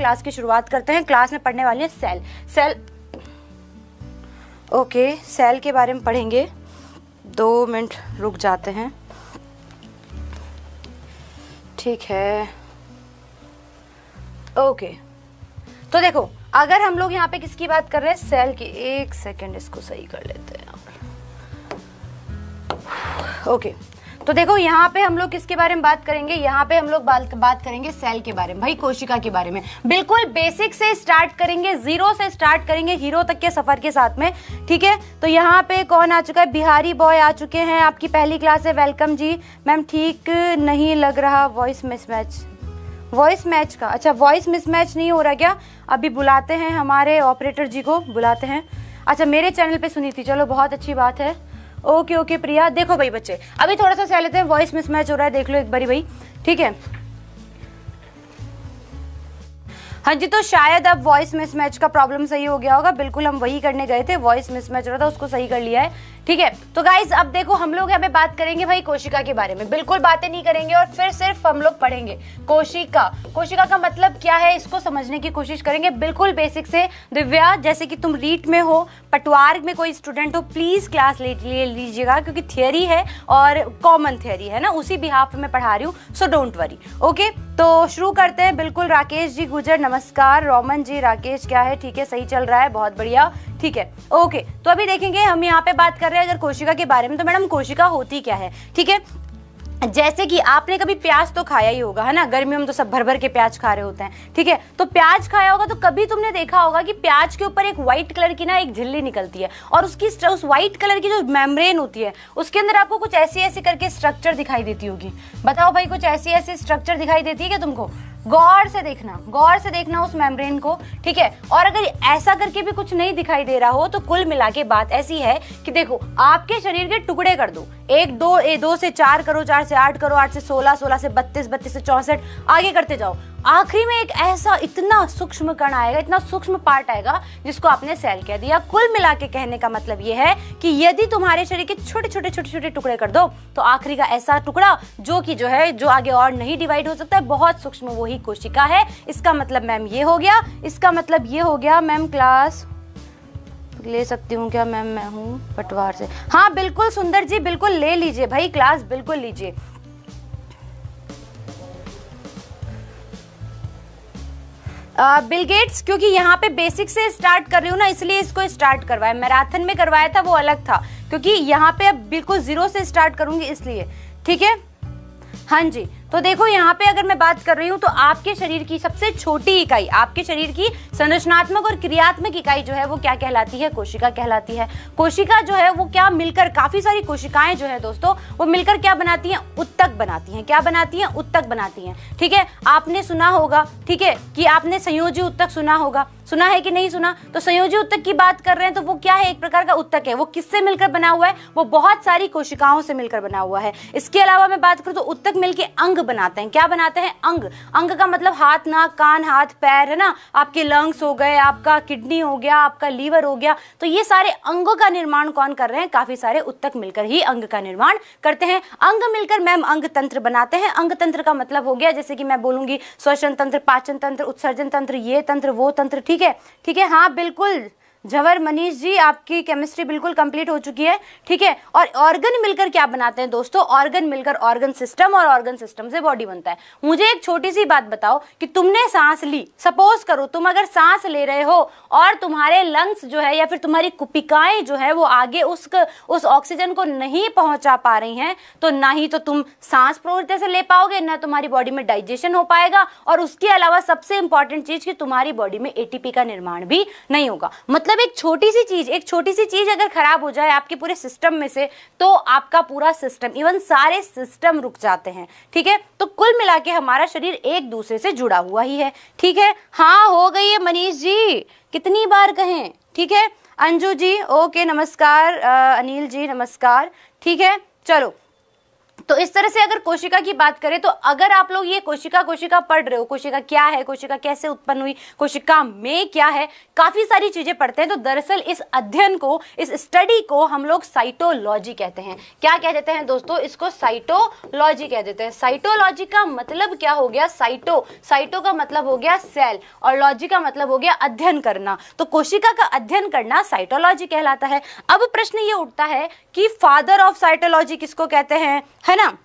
Class की शुरुआत करते हैं क्लास में पढ़ने वाले हैं सेल सेल ओके सेल के बारे में पढ़ेंगे दो मिनट रुक जाते हैं ठीक है ओके तो देखो अगर हम लोग यहाँ पे किसकी बात कर रहे हैं सेल की एक सेकंड इसको सही कर लेते हैं ओके okay. तो देखो यहाँ पे हम लोग किसके बारे में बात करेंगे यहाँ पे हम लोग बात बात करेंगे सेल के बारे में भाई कोशिका के बारे में बिल्कुल बेसिक से स्टार्ट करेंगे जीरो से स्टार्ट करेंगे हीरो तक के सफर के साथ में ठीक है तो यहाँ पे कौन आ चुका है बिहारी बॉय आ चुके हैं आपकी पहली क्लास है वेलकम जी मैम ठीक नहीं लग रहा वॉइस मिसमैच वॉइस मैच का अच्छा वॉइस मिसमैच नहीं हो रहा क्या अभी बुलाते हैं हमारे ऑपरेटर जी को बुलाते हैं अच्छा मेरे चैनल पे सुनी थी चलो बहुत अच्छी बात है ओके ओके प्रिया देखो भाई बच्चे अभी थोड़ा सा सह लेते हैं वॉइस मिसमैच हो रहा है देख लो एक बारी भाई ठीक है हाँ जी तो शायद अब वॉइस मिसमैच का प्रॉब्लम सही हो गया होगा बिल्कुल हम वही करने गए थे वॉइस मिसमैच हो रहा था उसको सही कर लिया है ठीक है तो गाइज अब देखो हम लोग यहाँ पे बात करेंगे भाई कोशिका के बारे में बिल्कुल बातें नहीं करेंगे और फिर सिर्फ हम लोग पढ़ेंगे कोशिका कोशिका का मतलब क्या है इसको समझने की कोशिश करेंगे बिल्कुल बेसिक से दिव्या जैसे कि तुम रीट में हो पटवार में कोई स्टूडेंट हो प्लीज क्लास ले लीजिएगा क्योंकि थियरी है और कॉमन थियरी है ना उसी बिहाफ में पढ़ा रही हूँ सो डोंट वरी ओके तो शुरू करते हैं बिल्कुल राकेश जी गुजर नमस्कार रोमन जी राकेश क्या है ठीक है सही चल रहा है बहुत बढ़िया ठीक है ओके तो अभी देखेंगे हम यहाँ पे बात कर रहे हैं अगर कोशिका के बारे में तो मैडम कोशिका होती क्या है ठीक है जैसे कि आपने कभी प्याज तो खाया ही होगा है ना गर्मियों में तो सब भर भर के प्याज खा रहे होते हैं ठीक है तो प्याज खाया होगा तो कभी तुमने देखा होगा कि प्याज के ऊपर एक व्हाइट कलर की ना एक झिल्ली निकलती है और उसकी उस व्हाइट कलर की जो मेम्ब्रेन होती है उसके अंदर आपको कुछ ऐसी ऐसी करके स्ट्रक्चर दिखाई देती होगी बताओ भाई कुछ ऐसी ऐसी स्ट्रक्चर दिखाई देती है क्या तुमको गौर से देखना गौर से देखना उस मेम्ब्रेन को ठीक है और अगर ऐसा करके भी कुछ नहीं दिखाई दे रहा हो तो कुल मिला के बात ऐसी है कि देखो आपके शरीर के टुकड़े कर दो एक दो ए, दो से चार करो चार से आठ करो आठ से सोलह सोलह से बत्तीस बत्तीस से चौसठ आगे करते जाओ आखिरी में एक ऐसा इतना सूक्ष्म कण आएगा इतना सूक्ष्म पार्ट आएगा जिसको आपने सेल कह दिया कुल मिला के कहने का मतलब यह है कि यदि तुम्हारे शरीर के छोटे छोटे छोटे छोटे टुकड़े कर दो तो आखिरी का ऐसा टुकड़ा जो कि जो है जो आगे और नहीं डिवाइड हो सकता है बहुत सूक्ष्म वो वही कोशिका है इसका मतलब मैम ये हो गया इसका मतलब ये हो गया मैम क्लास ले सकती हूँ क्या मैम मैं हूँ पटवार से हाँ बिल्कुल सुंदर जी बिल्कुल ले लीजिए भाई क्लास बिल्कुल लीजिए बिल गेट्स क्योंकि यहाँ पे बेसिक से स्टार्ट कर रही हूँ ना इसलिए इसको स्टार्ट करवाया मैराथन में करवाया था वो अलग था क्योंकि यहाँ पे अब बिल्कुल ज़ीरो से स्टार्ट करूंगी इसलिए ठीक है हाँ जी तो देखो यहाँ पे अगर मैं बात कर रही हूँ तो आपके शरीर की सबसे छोटी इकाई आपके शरीर की संरचनात्मक और क्रियात्मक इकाई जो है वो क्या कहलाती है कोशिका कहलाती है कोशिका जो है वो क्या मिलकर काफी सारी कोशिकाएं जो है दोस्तों वो मिलकर क्या बनाती हैं उत्तक बनाती हैं क्या बनाती हैं उत्तक बनाती हैं ठीक है आपने सुना होगा ठीक है कि आपने संयोजी उत्तक सुना होगा सुना है कि नहीं सुना तो संयोजी उत्तक की बात कर रहे हैं तो वो क्या है एक प्रकार का उत्तक है वो किससे मिलकर बना हुआ है वो बहुत सारी कोशिकाओं से मिलकर बना हुआ है इसके अलावा मैं बात करूँ तो उत्तक मिलकर अंग बनाते हैं क्या बनाते हैं अंग अंग का मतलब हाथ नाक कान हाथ पैर है ना आपके लंग्स हो गए आपका किडनी हो गया आपका लीवर हो गया तो ये सारे अंगों का निर्माण कौन कर रहे हैं काफी सारे उत्तक मिलकर ही अंग का निर्माण करते हैं अंग मिलकर मैम अंग तंत्र बनाते हैं अंग तंत्र का मतलब हो गया जैसे कि मैं बोलूंगी श्वसन तंत्र पाचन तंत्र उत्सर्जन तंत्र ये तंत्र वो तंत्र ठीक है ठीक है हाँ बिल्कुल जवर मनीष जी आपकी केमिस्ट्री बिल्कुल कंप्लीट हो चुकी है ठीक है और ऑर्गन मिलकर क्या बनाते हैं दोस्तों ऑर्गन मिलकर ऑर्गन सिस्टम और ऑर्गन सिस्टम से बॉडी बनता है मुझे एक छोटी सी बात बताओ कि तुमने सांस ली सपोज करो तुम अगर सांस ले रहे हो और तुम्हारे लंग्स जो है या फिर तुम्हारी कुपिकाएं जो है वो आगे उस उस ऑक्सीजन को नहीं पहुंचा पा रही हैं तो ना ही तो तुम सांस प्रवृत्ति से ले पाओगे ना तुम्हारी बॉडी में डाइजेशन हो पाएगा और उसके अलावा सबसे इंपॉर्टेंट चीज कि तुम्हारी बॉडी में एटीपी का निर्माण भी नहीं होगा मतलब मतलब एक छोटी सी चीज एक छोटी सी चीज अगर खराब हो जाए आपके पूरे सिस्टम में से तो आपका पूरा सिस्टम इवन सारे सिस्टम रुक जाते हैं ठीक है तो कुल मिला के हमारा शरीर एक दूसरे से जुड़ा हुआ ही है ठीक है हाँ हो गई है मनीष जी कितनी बार कहें ठीक है अंजू जी ओके नमस्कार आ, अनिल जी नमस्कार ठीक है चलो तो इस तरह से अगर कोशिका की बात करें तो अगर आप लोग ये कोशिका कोशिका पढ़ रहे हो कोशिका क्या है कोशिका कैसे उत्पन्न हुई कोशिका में क्या है काफी सारी चीजें पढ़ते हैं तो दरअसल इस अध्ययन को इस स्टडी को हम लोग साइटोलॉजी कहते हैं क्या कह देते हैं दोस्तों इसको साइटोलॉजी कह देते हैं साइटोलॉजी का मतलब क्या हो गया साइटो साइटो का मतलब हो गया सेल और लॉजी का मतलब हो गया अध्ययन करना तो कोशिका का अध्ययन करना साइटोलॉजी कहलाता है अब प्रश्न ये उठता है कि फादर ऑफ साइटोलॉजी किसको कहते हैं है ना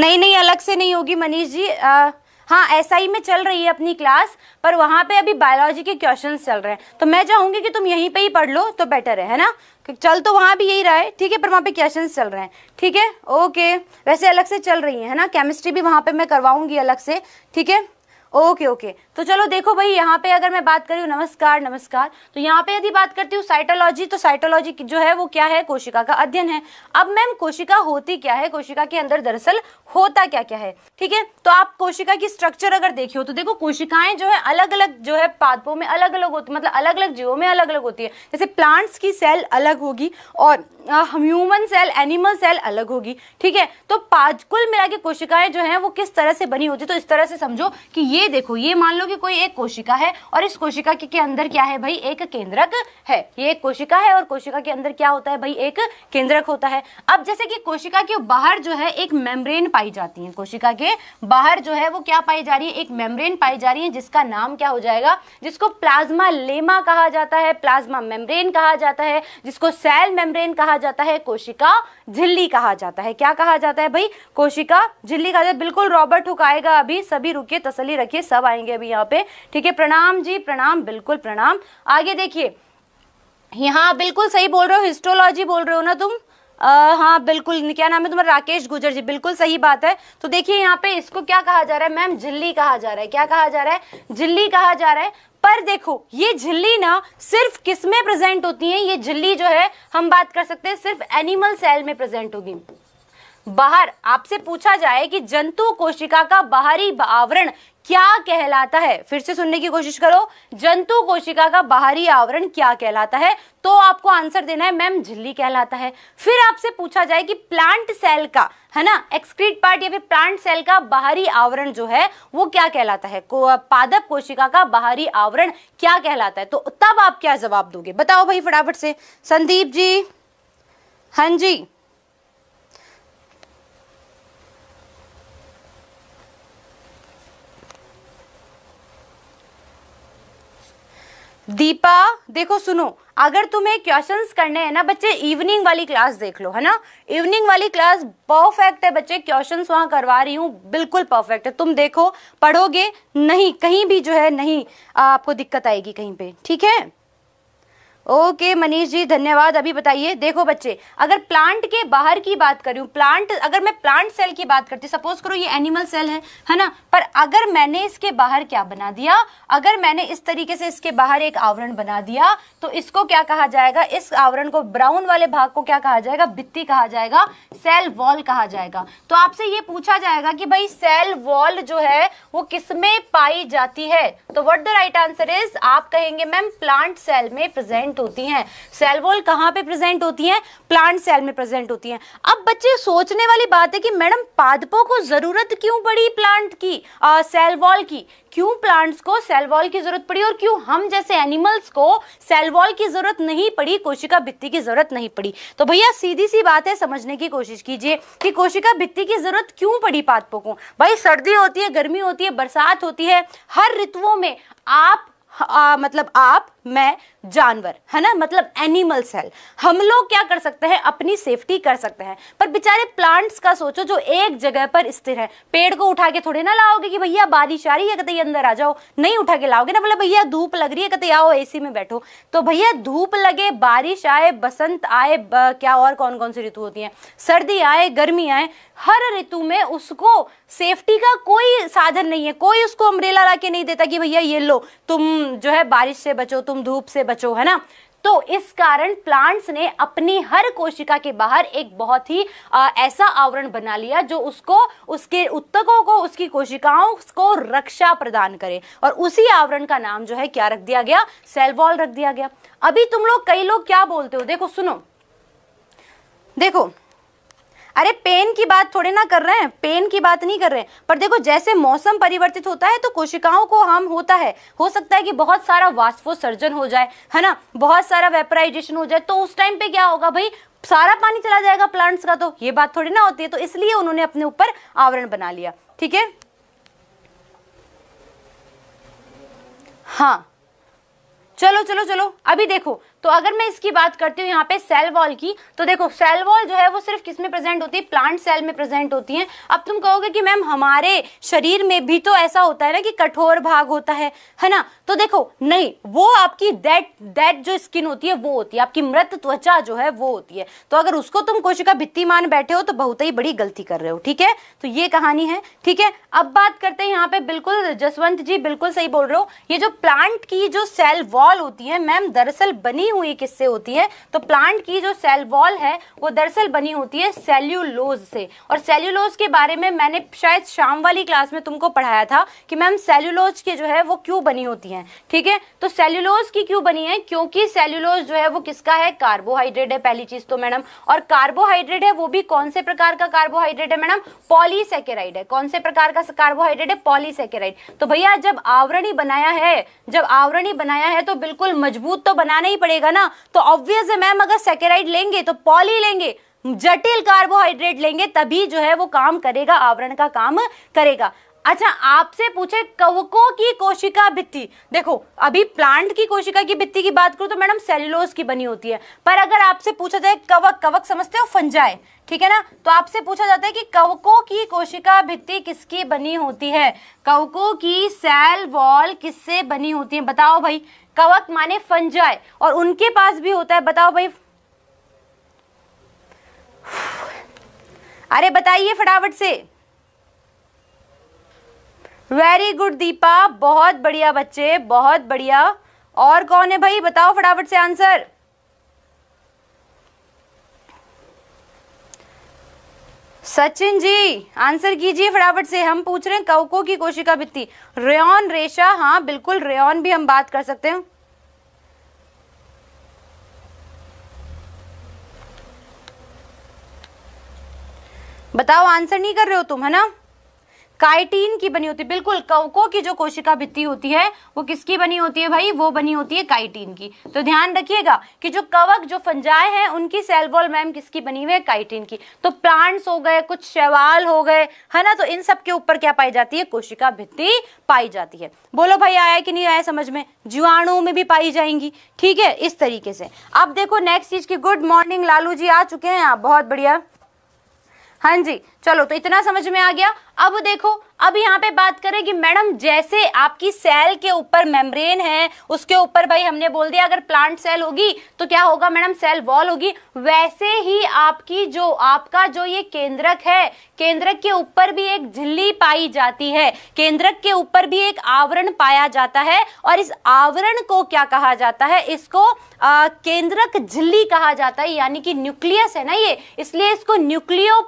नहीं नहीं अलग से नहीं होगी मनीष जी आ, हाँ एसआई में चल रही है अपनी क्लास पर वहां पे अभी बायोलॉजी के क्वेश्चंस चल रहे हैं तो मैं चाहूंगी कि तुम यहीं पे ही पढ़ लो तो बेटर है है ना चल तो वहां भी यही रहा है ठीक है पर वहां पे क्वेश्चंस चल रहे हैं ठीक है ओके वैसे अलग से चल रही है, है ना केमिस्ट्री भी वहां पर मैं करवाऊंगी अलग से ठीक है ओके ओके तो चलो देखो भाई यहाँ पे अगर मैं बात करी नमस्कार नमस्कार तो यहाँ पे यदि बात करती हूँ साइटोलॉजी तो साइटोलॉजी जो है वो क्या है कोशिका का अध्ययन है अब मैम कोशिका होती क्या है कोशिका के अंदर दरअसल होता क्या क्या है ठीक है तो आप कोशिका की स्ट्रक्चर अगर देखियो तो देखो कोशिकाएं जो है अलग अलग जो है पादपों में अलग अलग होती मतलब अलग अलग जीवों में अलग अलग होती है जैसे प्लांट्स की सेल अलग होगी और ह्यूमन सेल एनिमल सेल अलग होगी ठीक है तो पाजकुल कुल मिला के कोशिकाएं जो है वो किस तरह से बनी होती है तो इस तरह से समझो कि ये देखो ये मान लो कि कोई एक कोशिका है और इस कोशिका के, अंदर क्या है भाई एक केंद्रक है ये एक कोशिका है और कोशिका के अंदर क्या होता है भाई एक केंद्रक होता है अब जैसे कि कोशिका के बाहर जो है एक मेम्ब्रेन पाई जाती है कोशिका के बाहर जो है वो क्या पाई जा रही है एक मेम्ब्रेन पाई जा रही है जिसका नाम क्या हो जाएगा जिसको प्लाज्मा लेमा कहा जाता है प्लाज्मा मेम्ब्रेन कहा जाता है जिसको सेल मेम्ब्रेन कहा जाता है कोशिका झिल्ली कहा जाता है क्या कहा जाता है भाई कोशिका झिल्ली कहा जाता है बिल्कुल रॉबर्ट हुक आएगा अभी सभी रुके तसली रखिए देखिए सब आएंगे अभी यहाँ पे ठीक है प्रणाम जी प्रणाम बिल्कुल प्रणाम आगे देखिए यहाँ बिल्कुल सही बोल रहे हो हिस्टोलॉजी बोल रहे हो ना तुम आ, हाँ बिल्कुल क्या नाम है तुम्हारा राकेश गुजर जी बिल्कुल सही बात है तो देखिए यहाँ पे इसको क्या कहा जा रहा है मैम झिल्ली कहा जा रहा है क्या कहा जा रहा है झिल्ली कहा जा रहा है पर देखो ये झिल्ली ना सिर्फ किस में प्रेजेंट होती है ये झिल्ली जो है हम बात कर सकते हैं सिर्फ एनिमल सेल में प्रेजेंट होगी बाहर आपसे पूछा जाए कि जंतु कोशिका का बाहरी आवरण क्या कहलाता है फिर से सुनने की कोशिश करो जंतु कोशिका का बाहरी आवरण क्या कहलाता है तो आपको आंसर देना है मैम झिल्ली कहलाता है फिर आपसे पूछा जाए कि प्लांट सेल का है ना एक्सक्रीट पार्ट या फिर प्लांट सेल का बाहरी आवरण जो है वो क्या कहलाता है को, पादप कोशिका का बाहरी आवरण क्या कहलाता है तो तब आप क्या जवाब दोगे बताओ भाई फटाफट से संदीप जी हां जी दीपा देखो सुनो अगर तुम्हें क्वेश्चंस करने हैं ना बच्चे इवनिंग वाली क्लास देख लो है ना इवनिंग वाली क्लास परफेक्ट है बच्चे क्वेश्चंस वहां करवा रही हूँ बिल्कुल परफेक्ट है तुम देखो पढ़ोगे नहीं कहीं भी जो है नहीं आपको दिक्कत आएगी कहीं पे ठीक है ओके मनीष जी धन्यवाद अभी बताइए देखो बच्चे अगर प्लांट के बाहर की बात करूं प्लांट अगर मैं प्लांट सेल की बात करती सपोज करो ये एनिमल सेल है है ना पर अगर मैंने इसके बाहर क्या बना दिया अगर मैंने इस तरीके से इसके बाहर एक आवरण बना दिया तो इसको क्या कहा जाएगा इस आवरण को ब्राउन वाले भाग को क्या कहा जाएगा भित्ती कहा जाएगा सेल वॉल कहा जाएगा तो आपसे ये पूछा जाएगा कि भाई सेल वॉल जो है वो किसमें पाई जाती है तो what the right answer is आप कहेंगे मैम प्लांट सेल में प्रेजेंट प्रेजेंट होती हैं सेल वॉल कहाँ पे प्रेजेंट होती हैं प्लांट सेल में प्रेजेंट होती हैं अब बच्चे सोचने वाली बात है कि मैडम पादपों को जरूरत क्यों पड़ी प्लांट की आ, सेल वॉल की क्यों प्लांट्स को सेल वॉल की जरूरत पड़ी और क्यों हम जैसे एनिमल्स को सेल वॉल की जरूरत नहीं पड़ी कोशिका भित्ति की जरूरत नहीं पड़ी तो भैया सीधी सी बात है समझने की कोशिश कीजिए कि कोशिका भित्ति की जरूरत क्यों पड़ी पादपों को भाई सर्दी होती है गर्मी होती है बरसात होती है हर ऋतुओं में आप आ, मतलब आप मैं जानवर है ना मतलब एनिमल सेल हम लोग क्या कर सकते हैं अपनी सेफ्टी कर सकते हैं पर बेचारे प्लांट्स का सोचो जो एक जगह पर स्थिर है पेड़ को उठा के थोड़े ना लाओगे कि भैया बारिश आ रही है कतई अंदर आ जाओ नहीं उठा के लाओगे ना बोले भैया धूप लग रही है कतई आओ एसी में बैठो तो भैया धूप लगे बारिश आए बसंत आए ब, क्या और कौन कौन सी ऋतु होती है सर्दी आए गर्मी आए हर ऋतु में उसको सेफ्टी का कोई साधन नहीं है कोई उसको अम्ब्रेला ला के नहीं देता कि भैया ये लो तुम जो है बारिश से बचो तो तुम धूप से बचो है ना तो इस कारण प्लांट्स ने अपनी हर कोशिका के बाहर एक बहुत ही आ, ऐसा आवरण बना लिया जो उसको उसके उत्तकों को उसकी कोशिकाओं को रक्षा प्रदान करे और उसी आवरण का नाम जो है क्या रख दिया गया सेल वॉल रख दिया गया अभी तुम लोग कई लोग क्या बोलते हो देखो सुनो देखो अरे पेन की बात थोड़े ना कर रहे हैं पेन की बात नहीं कर रहे हैं पर देखो जैसे मौसम परिवर्तित होता है तो कोशिकाओं को हार्म होता है हो सकता है कि बहुत सारा वाष्पोसर्जन हो जाए है ना बहुत सारा वेपराइजेशन हो जाए तो उस टाइम पे क्या होगा भाई सारा पानी चला जाएगा प्लांट्स का तो ये बात थोड़ी ना होती है तो इसलिए उन्होंने अपने ऊपर आवरण बना लिया ठीक है हाँ चलो चलो चलो अभी देखो तो अगर मैं इसकी बात करती हूँ यहाँ पे सेल वॉल की तो देखो सेल वॉल जो है वो सिर्फ किस में प्रेजेंट होती है प्लांट सेल में प्रेजेंट होती है अब तुम कहोगे कि मैम हमारे शरीर में भी तो ऐसा होता है ना कि कठोर भाग होता है है ना तो देखो नहीं वो आपकी दैट दैट जो स्किन होती है वो होती है आपकी मृत त्वचा जो है वो होती है तो अगर उसको तुम कोशिका भित्ती मान बैठे हो तो बहुत ही बड़ी गलती कर रहे हो ठीक है तो ये कहानी है ठीक है अब बात करते हैं यहाँ पे बिल्कुल जसवंत जी बिल्कुल सही बोल रहे हो ये जो प्लांट की जो सेल वॉल होती है मैम दरअसल बनी बनी हुई किससे होती है तो प्लांट की जो सेल वॉल है वो दरअसल बनी होती है सेल्यूलोज से और सेल्यूलोज के बारे में मैंने शायद शाम वाली क्लास में तुमको पढ़ाया था कि मैम सेल्यूलोज के जो है वो क्यों बनी होती है ठीक है तो सेल्यूलोज की क्यों बनी है क्योंकि सेल्यूलोज जो है वो किसका है कार्बोहाइड्रेट है पहली चीज तो मैडम और कार्बोहाइड्रेट है वो भी कौन से प्रकार का कार्बोहाइड्रेट है मैडम पॉलीसेकेराइड है कौन से प्रकार का कार्बोहाइड्रेट है पॉलीसेकेराइड तो भैया जब आवरणी बनाया है जब आवरणी बनाया है तो बिल्कुल मजबूत तो बनाना ही पड़ेगा लेगा ना तो ऑब्वियस है मैम अगर सेकेराइड लेंगे तो पॉली लेंगे जटिल कार्बोहाइड्रेट लेंगे तभी जो है वो काम करेगा आवरण का काम करेगा अच्छा आपसे पूछे कवकों की कोशिका भित्ति देखो अभी प्लांट की कोशिका की भित्ति की बात करूं तो मैडम सेल्यूलोज की बनी होती है पर अगर आपसे पूछा जाए कवक कवक समझते हो फंजाए ठीक है ना तो आपसे पूछा जाता है कि कवकों की कोशिका भित्ति किसकी बनी होती है कवकों की सेल वॉल किससे बनी होती है बताओ भाई कवक माने फंजाई और उनके पास भी होता है बताओ भाई अरे बताइए फटाफट से वेरी गुड दीपा बहुत बढ़िया बच्चे बहुत बढ़िया और कौन है भाई बताओ फटाफट से आंसर सचिन जी आंसर कीजिए फटाफट से हम पूछ रहे हैं कवको की कोशिका भित्ति रेन रेशा हाँ बिल्कुल रेन भी हम बात कर सकते हैं बताओ आंसर नहीं कर रहे हो तुम है ना काइटीन की बनी होती है बिल्कुल कवकों की जो कोशिका भित्ती होती है वो किसकी बनी होती है भाई वो बनी होती है काइटीन की तो ध्यान रखिएगा कि जो कवक जो फंजाए हैं उनकी सेल वॉल मैम किसकी बनी हुई है काइटीन की तो प्लांट्स हो गए कुछ शैवाल हो गए है ना तो इन सब के ऊपर क्या पाई जाती है कोशिका भित्ती पाई जाती है बोलो भाई आया कि नहीं आया समझ में जीवाणु में भी पाई जाएंगी ठीक है इस तरीके से अब देखो नेक्स्ट चीज की गुड मॉर्निंग लालू जी आ चुके हैं आप बहुत बढ़िया हाँ जी चलो तो इतना समझ में आ गया अब देखो अब यहाँ पे बात करें कि मैडम जैसे आपकी सेल के ऊपर मेम्ब्रेन है उसके ऊपर भाई हमने बोल दिया अगर प्लांट सेल होगी तो क्या होगा मैडम सेल वॉल होगी वैसे ही आपकी जो आपका जो ये केंद्रक है केंद्रक के ऊपर भी एक झिल्ली पाई जाती है केंद्रक के ऊपर भी एक आवरण पाया जाता है और इस आवरण को क्या कहा जाता है इसको आ, केंद्रक झिल्ली कहा जाता है यानी कि न्यूक्लियस है ना ये इसलिए इसको न्यूक्लियो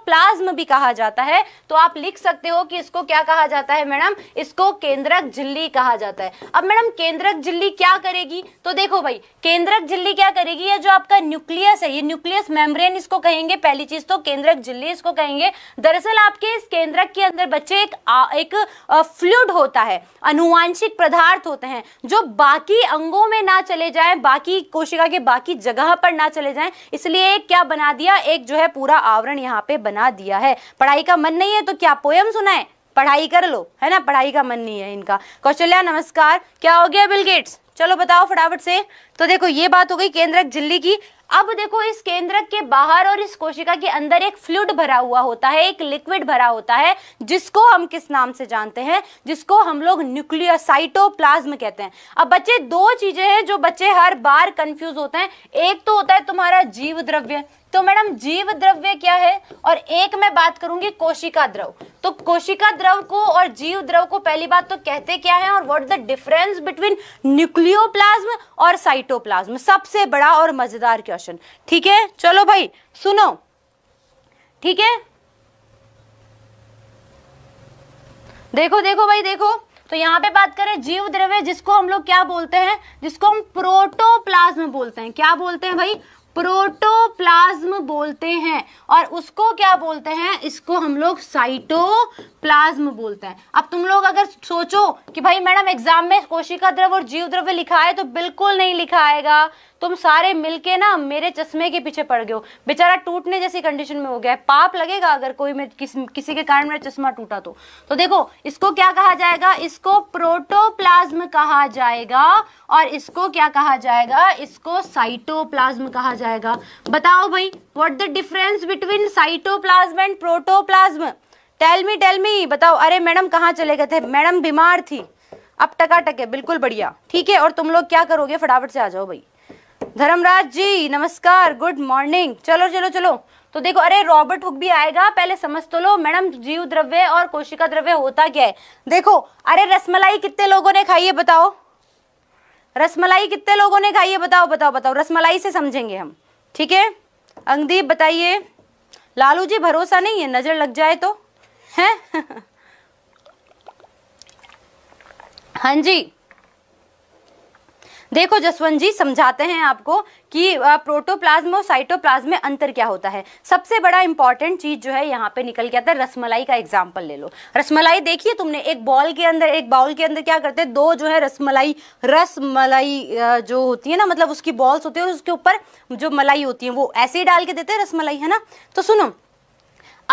भी कहा जाता है तो आप लिख सकते सकते हो कि इसको क्या कहा जाता है मैडम इसको केंद्रक झिल्ली कहा जाता है अब मैडम केंद्रक झिल्ली क्या करेगी तो देखो भाई केंद्रक झिल्ली क्या करेगी ये जो आपका न्यूक्लियस है ये न्यूक्लियस मेम्ब्रेन इसको कहेंगे पहली चीज तो केंद्रक झिल्ली इसको कहेंगे दरअसल आपके इस केंद्रक के अंदर बच्चे एक एक फ्लूड होता है अनुवांशिक पदार्थ होते हैं जो बाकी अंगों में ना चले जाए बाकी कोशिका के बाकी जगह पर ना चले जाए इसलिए क्या बना दिया एक जो है पूरा आवरण यहाँ पे बना दिया है पढ़ाई का मन नहीं है तो क्या पोए एकदम सुना है पढ़ाई कर लो है ना पढ़ाई का मन नहीं है इनका कौशल्या नमस्कार क्या हो गया बिल गेट्स चलो बताओ फटाफट से तो देखो ये बात हो गई केंद्रक झिल्ली की अब देखो इस केंद्रक के बाहर और इस कोशिका के अंदर एक फ्लूड भरा हुआ होता है एक लिक्विड भरा होता है जिसको हम किस नाम से जानते हैं जिसको हम लोग न्यूक्लियोसाइटोप्लाज्म कहते हैं अब बच्चे दो चीजें हैं जो बच्चे हर बार कंफ्यूज होते हैं एक तो होता है तुम्हारा जीव द्रव्य तो मैडम जीव द्रव्य क्या है और एक मैं बात करूंगी कोशिका द्रव तो कोशिका द्रव को और जीव द्रव को पहली बात तो कहते क्या है और what the difference between nucleoplasm और साइटोप्लाज्म सबसे बड़ा और मजेदार क्वेश्चन ठीक है चलो भाई सुनो ठीक है देखो देखो भाई देखो तो यहाँ पे बात करें जीव द्रव्य जिसको हम लोग क्या बोलते हैं जिसको हम प्रोटोप्लाज्म बोलते हैं क्या बोलते हैं भाई प्रोटोप्लाज्म बोलते हैं और उसको क्या बोलते हैं इसको हम लोग साइटोप्लाज्म बोलते हैं अब तुम लोग अगर सोचो कि भाई मैडम एग्जाम में कोशिका द्रव्य और जीव द्रव्य लिखा है तो बिल्कुल नहीं लिखा आएगा तुम सारे मिलके ना मेरे चश्मे के पीछे पड़ गए हो बेचारा टूटने जैसी कंडीशन में हो गया है पाप लगेगा अगर कोई मैं किस, किसी के कारण मेरा चश्मा टूटा तो तो देखो इसको क्या कहा जाएगा इसको प्रोटोप्लाज्म कहा जाएगा और इसको क्या कहा जाएगा इसको साइटोप्लाज्म कहा जाएगा बताओ भाई what the difference between cytoplasm and protoplasm tell me tell me बताओ अरे मैडम कहाँ चले गए थे मैडम बीमार थी अब टका टके बिल्कुल बढ़िया ठीक है और तुम लोग क्या करोगे फटाफट से आ जाओ भाई धर्मराज जी नमस्कार गुड मॉर्निंग चलो चलो चलो तो देखो अरे रॉबर्ट हुक भी आएगा पहले समझ तो लो मैडम जीव द्रव्य और कोशिका द्रव्य होता क्या है देखो अरे रसमलाई कितने लोगों ने खाई है बताओ रसमलाई कितने लोगों ने खाई है बताओ बताओ बताओ रसमलाई से समझेंगे हम ठीक है अंगदीप बताइए लालू जी भरोसा नहीं है नजर लग जाए तो है हाँ जी देखो जसवंत जी समझाते हैं आपको कि प्रोटोप्लाज्म और साइटोप्लाज्म में अंतर क्या होता है सबसे बड़ा इंपॉर्टेंट चीज जो है यहाँ पे निकल के आता है रसमलाई का एग्जाम्पल ले लो रसमलाई देखिए तुमने एक बॉल के अंदर एक बाउल के अंदर क्या करते हैं दो जो है रसमलाई रसमलाई जो होती है ना मतलब उसकी बॉल्स होती है उसके ऊपर जो मलाई होती है वो ऐसे ही डाल के देते हैं रसमलाई है ना तो सुनो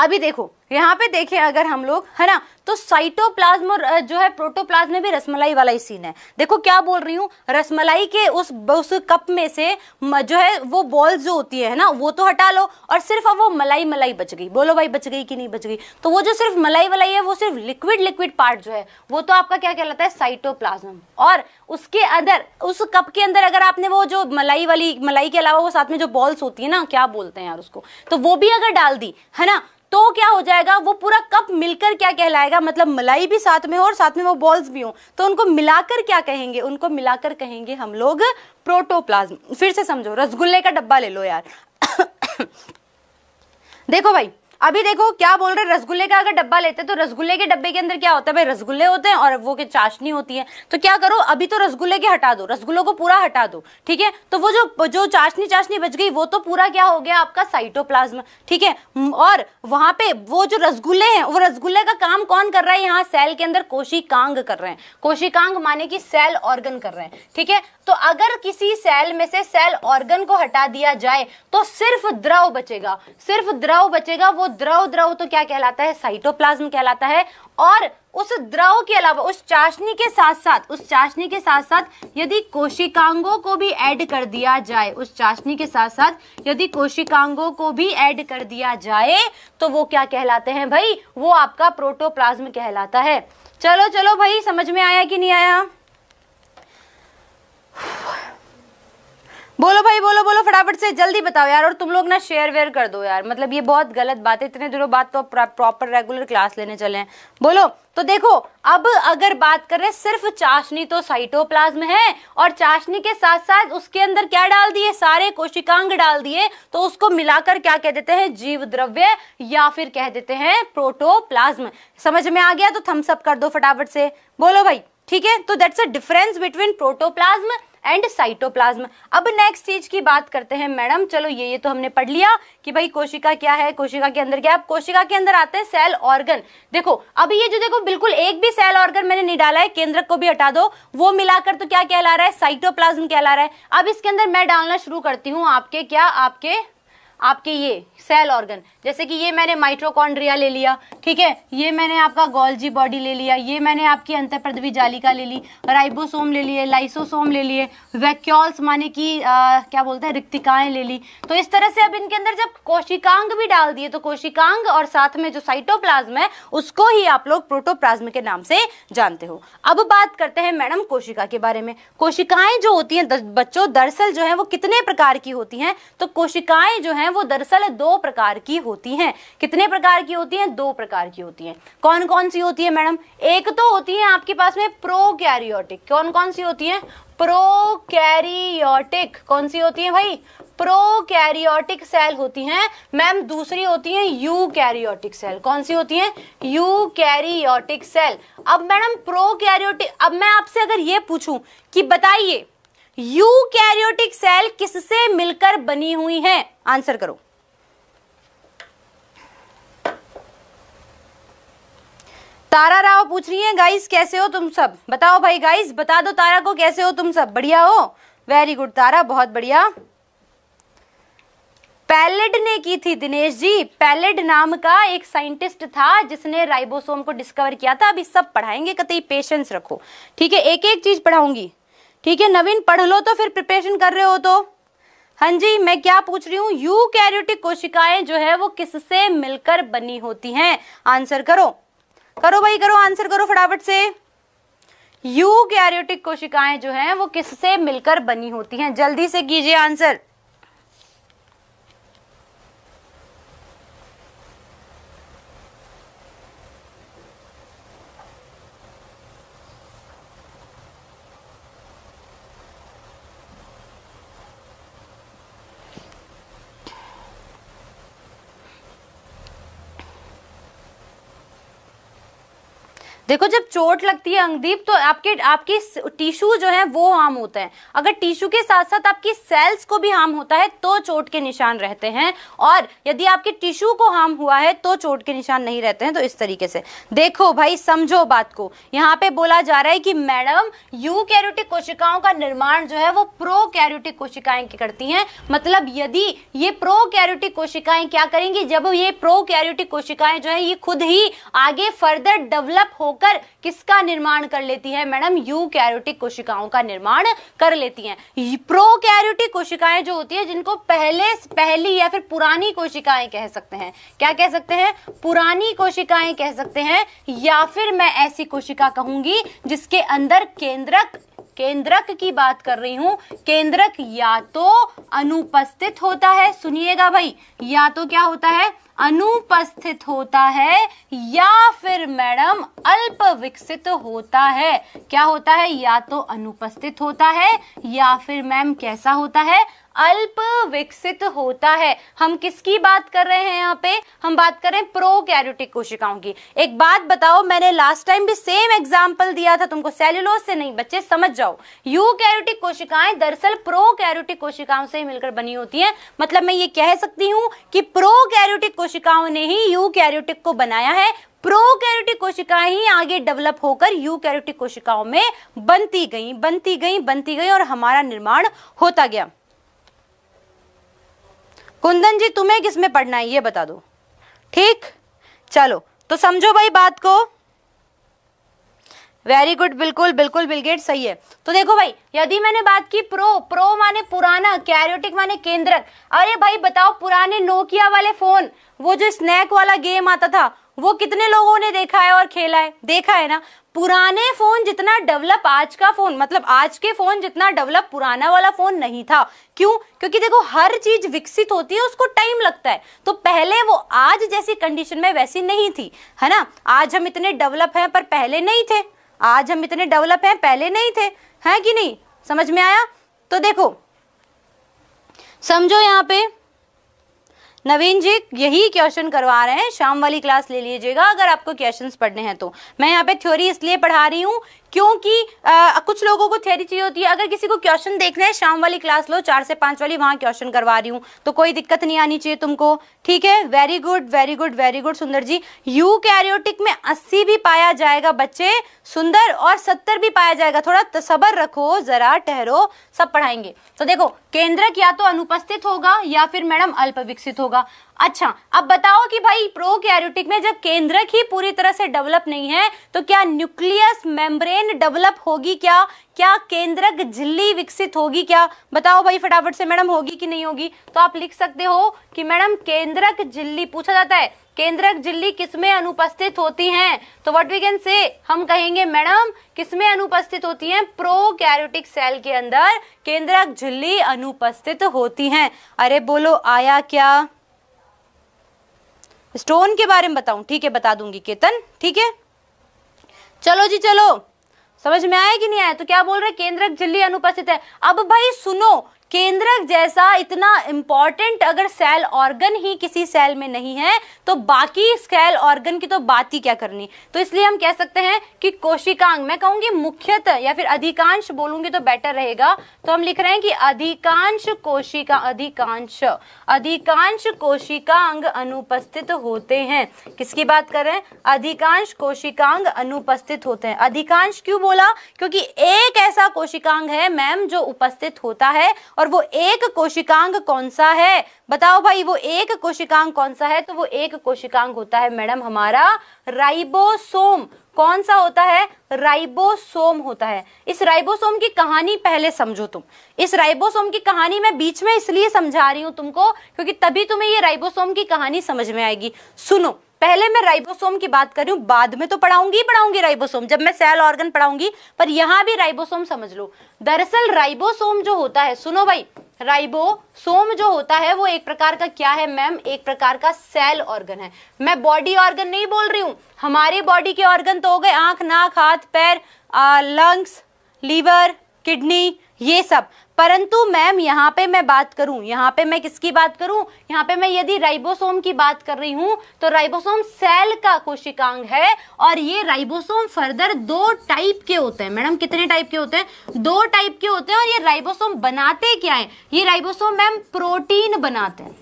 अभी देखो यहाँ पे देखें अगर हम लोग है ना तो साइटोप्लाज्म और जो है प्रोटोप्लाज्म में भी रसमलाई वाला ही सीन है देखो क्या बोल रही हूँ रसमलाई के उस उस कप में से जो है वो बॉल जो होती है ना वो तो हटा लो और सिर्फ अब वो मलाई मलाई बच गई बोलो भाई बच गई कि नहीं बच गई तो वो जो सिर्फ मलाई वलाई है वो सिर्फ लिक्विड लिक्विड पार्ट जो है वो तो आपका क्या कहलाता है साइटोप्लाज्म और उसके अंदर उस कप के अंदर अगर आपने वो जो मलाई वाली मलाई के अलावा वो साथ में जो बॉल्स होती है ना क्या बोलते हैं यार उसको तो वो भी अगर डाल दी है ना तो क्या हो जाएगा वो पूरा कप मिलकर क्या कहलाएगा मतलब मलाई भी साथ में हो और साथ में वो बॉल्स भी हो तो उनको मिलाकर क्या कहेंगे उनको मिलाकर कहेंगे हम लोग प्रोटोप्लाज्म फिर से समझो रसगुल्ले का डब्बा ले लो यार देखो भाई अभी देखो क्या बोल रहे रसगुल्ले का अगर डब्बा लेते तो रसगुल्ले के डब्बे के अंदर क्या होता है भाई रसगुल्ले होते हैं और वो के चाशनी होती है तो क्या करो अभी तो रसगुल्ले के हटा दो रसगुल्लों को पूरा हटा दो ठीक है तो वो जो जो चाशनी चाशनी बच गई वो तो पूरा क्या हो गया आपका साइटोप्लाज्म ठीक है और वहां पे वो जो रसगुल्ले हैं वो रसगुल्ले का काम कौन कर रहा है यहाँ सेल के अंदर कोशिकांग कर रहे हैं कोशिकांग माने की सेल ऑर्गन कर रहे हैं ठीक है तो अगर किसी सेल में से सेल ऑर्गन को हटा दिया जाए तो सिर्फ द्रव बचेगा सिर्फ द्रव बचेगा वो द्रव द्रव तो क्या कहलाता है साइटोप्लाज्म कहलाता है और उस द्रव के अलावा उस चाशनी के साथ साथ उस चाशनी के साथ साथ यदि कोशिकांगों को भी ऐड कर दिया जाए उस चाशनी के साथ साथ यदि कोशिकांगों को भी ऐड कर दिया जाए तो वो क्या कहलाते हैं भाई वो आपका प्रोटोप्लाज्म कहलाता है चलो चलो भाई समझ में आया कि नहीं आया बोलो भाई बोलो बोलो फटाफट से जल्दी बताओ यार और तुम लोग ना शेयर वेयर कर दो यार मतलब ये बहुत गलत बात है इतने दिनों बाद तो प्रॉपर रेगुलर क्लास लेने चले हैं बोलो तो देखो अब अगर बात करें सिर्फ चाशनी तो साइटोप्लाज्म है और चाशनी के साथ साथ उसके अंदर क्या डाल दिए सारे कोशिकांग डाल दिए तो उसको मिलाकर क्या कह देते हैं जीव द्रव्य या फिर कह देते हैं प्रोटोप्लाज्म समझ में आ गया तो थम्स अप कर दो फटाफट से बोलो भाई ठीक है तो that's a difference between protoplasm and cytoplasm अब नेक्स्ट चीज की बात करते हैं मैडम चलो ये ये तो हमने पढ़ लिया कि भाई कोशिका क्या है कोशिका के अंदर क्या है कोशिका के अंदर आते हैं सेल ऑर्गन देखो अभी ये जो देखो बिल्कुल एक भी सेल ऑर्गन मैंने नहीं डाला है केंद्र को भी हटा दो वो मिलाकर तो क्या कहला रहा है साइटोप्लाज्म कहला रहा है अब इसके अंदर मैं डालना शुरू करती हूँ आपके क्या आपके आपके ये सेल ऑर्गन जैसे कि ये मैंने माइट्रोकॉन्ड्रिया ले लिया ठीक है ये मैंने आपका गोल्जी बॉडी ले लिया ये मैंने आपकी अंतर्प्रदवी जालिका ले ली राइबोसोम ले लिए लाइसोसोम ले लिए वैक्यूल्स माने कि क्या बोलते हैं रिक्तिकाएं ले ली तो इस तरह से अब इनके अंदर जब कोशिकांग भी डाल दिए तो कोशिकांग और साथ में जो साइटोप्लाज्म है उसको ही आप लोग प्रोटोप्लाज्म के नाम से जानते हो अब बात करते हैं मैडम कोशिका के बारे में कोशिकाएं जो होती हैं बच्चों दरअसल जो है वो कितने प्रकार की होती हैं तो कोशिकाएं जो है हैं वो दरअसल दो प्रकार की होती हैं कितने प्रकार की होती हैं दो प्रकार की होती हैं कौन कौन सी होती है मैडम एक तो होती है आपके पास में प्रोकैरियोटिक कौन कौन सी होती है प्रोकैरियोटिक कौन सी होती है भाई प्रोकैरियोटिक सेल होती हैं मैम दूसरी होती हैं यूकैरियोटिक सेल कौन सी होती हैं यूकैरियोटिक सेल अब मैडम प्रोकैरियोटिक अब मैं आपसे अगर ये पूछूं कि बताइए यूकैरियोटिक सेल किससे मिलकर बनी हुई है आंसर करो तारा राव पूछ रही है गाइस कैसे हो तुम सब बताओ भाई गाइस बता दो तारा को कैसे हो तुम सब बढ़िया हो वेरी गुड तारा बहुत बढ़िया पैलेड ने की थी दिनेश जी पैलेड नाम का एक साइंटिस्ट था जिसने राइबोसोम को डिस्कवर किया था अभी सब पढ़ाएंगे कतई पेशेंस रखो ठीक है एक एक चीज पढ़ाऊंगी ठीक है नवीन पढ़ लो तो फिर प्रिपरेशन कर रहे हो तो हाँ जी मैं क्या पूछ रही हूँ यू कैरियोटिक कोशिकाएं जो है वो किससे मिलकर बनी होती हैं आंसर करो करो भाई करो आंसर करो फटाफट से यू कैरियोटिक कोशिकाएं जो है वो किससे मिलकर बनी होती हैं जल्दी से कीजिए आंसर देखो जब चोट लगती है अंगदीप तो आपके आपकी टिश्यू जो है वो हार्म होते हैं अगर टिश्यू के साथ साथ आपकी सेल्स को भी हार्म होता है तो चोट के निशान रहते हैं और यदि आपके टिश्यू को हार्म हुआ है तो चोट के निशान नहीं रहते हैं तो इस तरीके से देखो भाई समझो बात को यहाँ पे बोला जा रहा है कि मैडम यू कैरोटिक कोशिकाओं का निर्माण जो है वो प्रो कैरोटिक कोशिकाएं करती हैं मतलब यदि ये प्रो कैरोटिक कोशिकाएं क्या करेंगी जब ये प्रो कैरोटिक कोशिकाएं जो है ये खुद ही आगे फर्दर डेवलप हो होकर किसका निर्माण कर लेती है मैडम यू कैरोटिक कोशिकाओं का निर्माण कर लेती हैं प्रो कैरोटिक कोशिकाएं जो होती है जिनको पहले पहली या फिर पुरानी कोशिकाएं कह सकते हैं क्या कह सकते हैं पुरानी कोशिकाएं कह सकते हैं या फिर मैं ऐसी कोशिका कहूंगी जिसके अंदर केंद्रक केंद्रक की बात कर रही हूं केंद्रक या तो अनुपस्थित होता है सुनिएगा भाई या तो क्या होता है अनुपस्थित होता है या फिर मैडम अल्प विकसित होता है क्या होता है या तो अनुपस्थित होता है या फिर मैम कैसा होता है अल्प विकसित होता है हम किसकी बात कर रहे हैं यहाँ पे हम बात कर रहे हैं प्रो कैरोटिक कोशिकाओं की एक बात बताओ मैंने लास्ट टाइम भी सेम एग्जाम्पल दिया था तुमको सेल्यूलोज से नहीं बच्चे समझ जाओ यू कैरोटिक कोशिकाएं दरअसल प्रो कैरोटिक कोशिकाओं से ही मिलकर बनी होती है मतलब मैं ये कह सकती हूँ कि प्रो कैरोटिक कोशिकाओं ने ही यू कैरियोटिक को बनाया है प्रो कैरोटिक कोशिकाएं ही आगे डेवलप होकर यू कैरोटिक कोशिकाओं में बनती गई बनती गई बनती गई और हमारा निर्माण होता गया कुंदन जी तुम्हें किस में पढ़ना है ये बता दो ठीक चलो तो समझो भाई बात को वेरी गुड बिल्कुल बिल्कुल बिलगेट सही है तो देखो भाई यदि मैंने बात की प्रो प्रो माने पुराना कैरियोटिक माने केंद्रक अरे भाई बताओ पुराने नोकिया वाले फोन वो जो स्नैक वाला गेम आता था वो कितने लोगों ने देखा है और खेला है देखा है ना पुराने फोन जितना डेवलप आज का फोन मतलब आज के फोन जितना डेवलप पुराना वाला फोन नहीं था क्यों क्योंकि देखो हर चीज विकसित होती है उसको टाइम लगता है तो पहले वो आज जैसी कंडीशन में वैसी नहीं थी है ना आज हम इतने डेवलप हैं पर पहले नहीं थे आज हम इतने डेवलप हैं पहले नहीं थे हैं कि नहीं समझ में आया तो देखो समझो यहाँ पे नवीन जी यही क्वेश्चन करवा रहे हैं शाम वाली क्लास ले लीजिएगा अगर आपको क्वेश्चंस पढ़ने हैं तो मैं यहाँ पे थ्योरी इसलिए पढ़ा रही हूँ क्योंकि आ, कुछ लोगों को थ्योरी चाहिए होती है अगर किसी को क्वेश्चन देखना है शाम वाली क्लास लो चार से पांच वाली वहां क्वेश्चन करवा रही हूँ तो कोई दिक्कत नहीं आनी चाहिए तुमको ठीक है very good very good very good Sundar ji you karyotic में अस्सी भी पाया जाएगा बच्चे सुंदर और सत्तर भी पाया जाएगा थोड़ा तसबर रखो जरा ठहरो सब पढ़ाएंगे तो देखो केंद्रक या तो अनुपस्थित होगा या फिर मैडम अल्प विकसित होगा अच्छा अब बताओ कि भाई प्रो कैरोटिक में जब केंद्रक ही पूरी तरह से डेवलप नहीं है तो क्या न्यूक्लियस मेम्ब्रेन डेवलप होगी क्या क्या केंद्रक झिल्ली विकसित होगी क्या बताओ भाई फटाफट से मैडम होगी कि नहीं होगी तो आप लिख सकते हो कि मैडम केंद्रक झिल्ली पूछा जाता है केंद्रक झिल्ली किसमें अनुपस्थित होती हैं तो व्हाट वी कैन से हम कहेंगे मैडम किसमें अनुपस्थित होती हैं प्रो कैरोटिक सेल के अंदर केंद्रक झिल्ली अनुपस्थित होती हैं अरे बोलो आया क्या स्टोन के बारे में बताऊं ठीक है बता दूंगी केतन ठीक है चलो जी चलो समझ में आया कि नहीं आया तो क्या बोल रहे केंद्रक झिल्ली अनुपस्थित है अब भाई सुनो केंद्रक जैसा इतना इंपॉर्टेंट अगर सेल ऑर्गन ही किसी सेल में नहीं है तो बाकी सेल ऑर्गन की तो बात ही क्या करनी तो इसलिए हम कह सकते हैं कि कोशिकांग मैं कहूंगी मुख्यतः या फिर अधिकांश बोलूंगी तो बेटर रहेगा तो हम लिख रहे हैं कि अधिकांश कोशिका अधिकांश अधिकांश कोशिकांग अनुपस्थित होते हैं किसकी बात करें अधिकांश कोशिकांग अनुपस्थित होते हैं अधिकांश क्यों बोला क्योंकि एक ऐसा कोशिकांग है मैम जो उपस्थित होता है और वो एक कोशिकांग कौन सा है बताओ भाई वो एक कोशिकांग कौन सा है तो वो एक कोशिकांग होता है मैडम हमारा राइबोसोम कौन सा होता है राइबोसोम होता है इस राइबोसोम की कहानी पहले समझो तुम इस राइबोसोम की कहानी मैं बीच में इसलिए समझा रही हूं तुमको क्योंकि तभी तुम्हें ये राइबोसोम की कहानी समझ में आएगी सुनो पहले मैं राइबोसोम की बात करूं बाद में तो पढ़ाऊंगी ही पढ़ाऊंगी राइबोसोम जब मैं सेल ऑर्गन पढ़ाऊंगी पर यहां भी राइबोसोम समझ लो दरअसल राइबोसोम जो होता है सुनो भाई राइबोसोम जो होता है वो एक प्रकार का क्या है मैम एक प्रकार का सेल ऑर्गन है मैं बॉडी ऑर्गन नहीं बोल रही हूं हमारे बॉडी के ऑर्गन तो हो गए आंख नाक हाथ पैर लंग्स लीवर किडनी ये सब परंतु मैम यहाँ पे मैं बात करूँ यहाँ पे मैं किसकी बात करूँ यहाँ पे मैं यदि राइबोसोम की बात कर रही हूँ तो राइबोसोम सेल का कोशिकांग है और ये राइबोसोम फर्दर दो टाइप के होते हैं मैडम कितने टाइप के होते हैं दो टाइप के होते हैं और ये राइबोसोम बनाते क्या है ये राइबोसोम मैम प्रोटीन बनाते हैं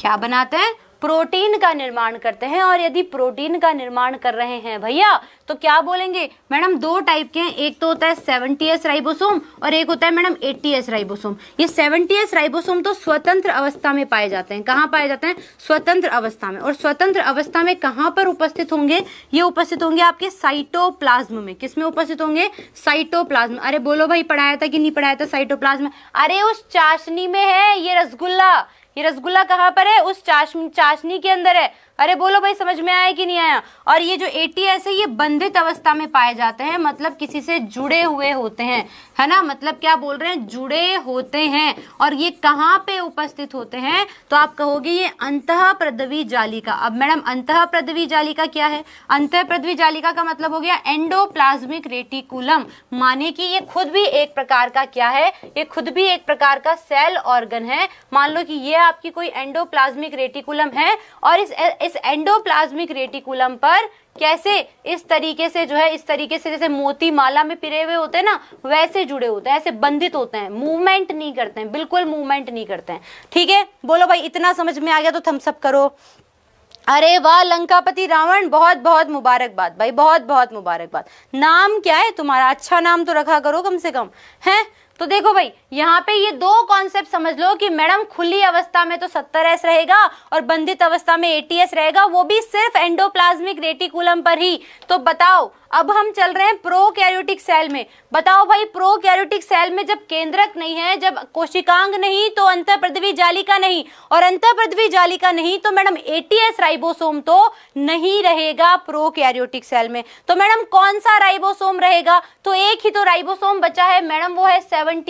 क्या बनाते हैं प्रोटीन का निर्माण करते हैं और यदि प्रोटीन का निर्माण कर रहे हैं भैया तो क्या बोलेंगे मैडम दो टाइप के हैं एक तो होता है सेवेंटी एस राइबोसोम और एक होता है मैडम एट्टी एस राइबोसोम ये सेवेंटी एस राइबोसोम तो स्वतंत्र अवस्था में पाए जाते हैं कहाँ पाए जाते हैं स्वतंत्र अवस्था में और स्वतंत्र अवस्था में कहाँ पर उपस्थित होंगे ये उपस्थित होंगे आपके साइटोप्लाज्म में किसमें उपस्थित होंगे साइटोप्लाज्म अरे बोलो भाई पढ़ाया था कि नहीं पढ़ाया था साइटोप्लाज्म अरे उस चाशनी में है ये रसगुल्ला ये रसगुल्ला कहाँ पर है उस चाश चाशनी के अंदर है अरे बोलो भाई समझ में आया कि नहीं आया और ये जो एटीएस है ये बंधित अवस्था में पाए जाते हैं मतलब किसी से जुड़े हुए होते हैं है ना मतलब क्या बोल रहे हैं जुड़े होते हैं और ये कहाँ पे उपस्थित होते हैं तो आप कहोगे ये अंत प्रदवी जालिका अब मैडम अंत प्रदवी जालिका क्या है अंत प्रदवी जालिका का मतलब हो गया एंडो रेटिकुलम माने कि ये खुद भी एक प्रकार का क्या है ये खुद भी एक प्रकार का सेल ऑर्गन है मान लो कि ये आपकी कोई एंडो रेटिकुलम है और इस इस एंडोप्लाज्मिक रेटिकुलम पर कैसे इस तरीके से जो है इस तरीके से जैसे मोती माला में पिरे हुए होते हैं ना वैसे जुड़े होते हैं ऐसे बंधित होते हैं मूवमेंट नहीं करते हैं बिल्कुल मूवमेंट नहीं करते हैं ठीक है बोलो भाई इतना समझ में आ गया तो थम्सअप करो अरे वाह लंकापति रावण बहुत बहुत मुबारकबाद भाई बहुत बहुत मुबारकबाद नाम क्या है तुम्हारा अच्छा नाम तो रखा करो कम से कम है तो देखो भाई यहाँ पे ये दो कॉन्सेप्ट समझ लो कि मैडम खुली अवस्था में तो सत्तर एस रहेगा और बंधित अवस्था में एटीएस रहेगा वो भी सिर्फ एंडोप्लाज्मिक रेटिकुलम पर ही तो बताओ अब हम चल रहे हैं प्रो कैरियोटिक सेल में बताओ भाई प्रो कैरियोटिक सेल में जब केंद्रक नहीं है जब कोशिकांग नहीं तो अंतर पृथ्वी जालिका नहीं और अंतर पृथ्वी जालिका नहीं तो मैडम एटीएस राइबोसोम तो नहीं रहेगा प्रो कैरियोटिक सेल में तो मैडम कौन सा राइबोसोम रहेगा तो एक ही तो राइबोसोम बचा है मैडम वो है सेवन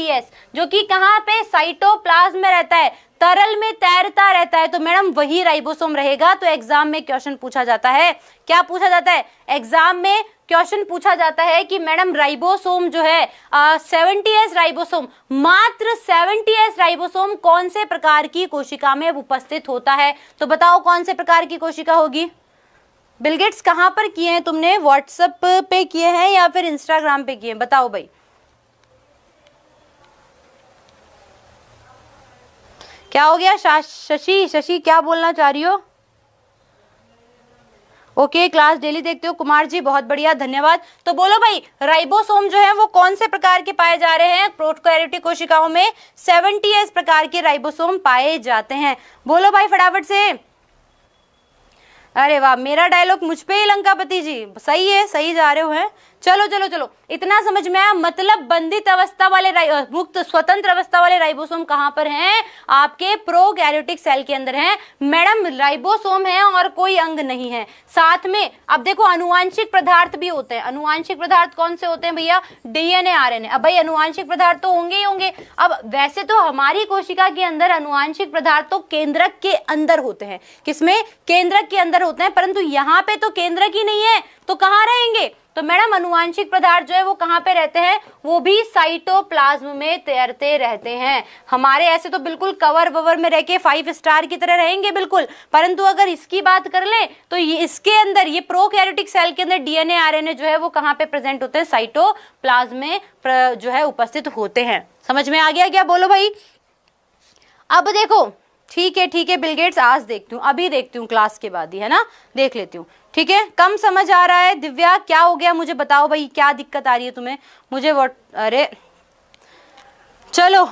जो कि कहाँ पे साइटोप्लाज्म में रहता है तरल में तैरता रहता है तो मैडम वही राइबोसोम रहेगा तो एग्जाम में क्वेश्चन पूछा जाता है क्या पूछा जाता है एग्जाम में क्वेश्चन पूछा जाता है कि मैडम राइबोसोम जो है सेवेंटी एस राइबोसोम मात्र सेवेंटी एस राइबोसोम कौन से प्रकार की कोशिका में उपस्थित होता है तो बताओ कौन से प्रकार की कोशिका होगी बिलगेट्स कहाँ पर किए हैं तुमने व्हाट्सएप पे किए हैं या फिर इंस्टाग्राम पे किए हैं बताओ भाई क्या हो गया शशि शशि क्या बोलना चाह रही हो ओके okay, क्लास डेली देखते हो कुमार जी बहुत बढ़िया धन्यवाद तो बोलो भाई राइबोसोम जो है वो कौन से प्रकार के पाए जा रहे हैं प्रोटोकैरियोटिक कोशिकाओं में सेवेंटी एस प्रकार के राइबोसोम पाए जाते हैं बोलो भाई फटाफट से अरे वाह मेरा डायलॉग मुझ पे ही लंकापति जी सही है सही जा रहे हो हैं चलो चलो चलो इतना समझ में आया मतलब बंधित अवस्था वाले मुक्त स्वतंत्र अवस्था वाले राइबोसोम कहां पर हैं आपके प्रोकैरियोटिक सेल के अंदर हैं मैडम राइबोसोम है और कोई अंग नहीं है साथ में अब देखो अनुवांशिक पदार्थ भी होते हैं अनुवांशिक पदार्थ कौन से होते हैं भैया डीएनए ए अब भाई अनुवांशिक पदार्थ तो होंगे ही होंगे अब वैसे तो हमारी कोशिका के अंदर अनुवांशिक पदार्थ तो केंद्रक के अंदर होते हैं किसमें केंद्रक के अंदर होते हैं परंतु यहाँ पे तो केंद्रक ही नहीं है तो कहाँ रहेंगे तो मैडम अनुवांशिक पदार्थ जो है वो कहाँ पे रहते हैं वो भी साइटोप्लाज्म में तैरते रहते हैं हमारे ऐसे तो बिल्कुल कवर ववर में रह के फाइव स्टार की तरह रहेंगे बिल्कुल परंतु अगर इसकी बात कर ले तो ये इसके अंदर ये प्रोकैरियोटिक सेल के अंदर डीएनए आरएनए जो है वो कहाँ पे प्रेजेंट होते हैं साइटोप्लाज्म में जो है उपस्थित होते हैं समझ में आ गया क्या बोलो भाई अब देखो ठीक है ठीक है बिलगेट्स आज देखती हूँ अभी देखती हूँ क्लास के बाद ही है ना देख लेती हूँ ठीक है कम समझ आ रहा है दिव्या क्या हो गया मुझे बताओ भाई क्या दिक्कत आ रही है तुम्हें मुझे वो अरे चलो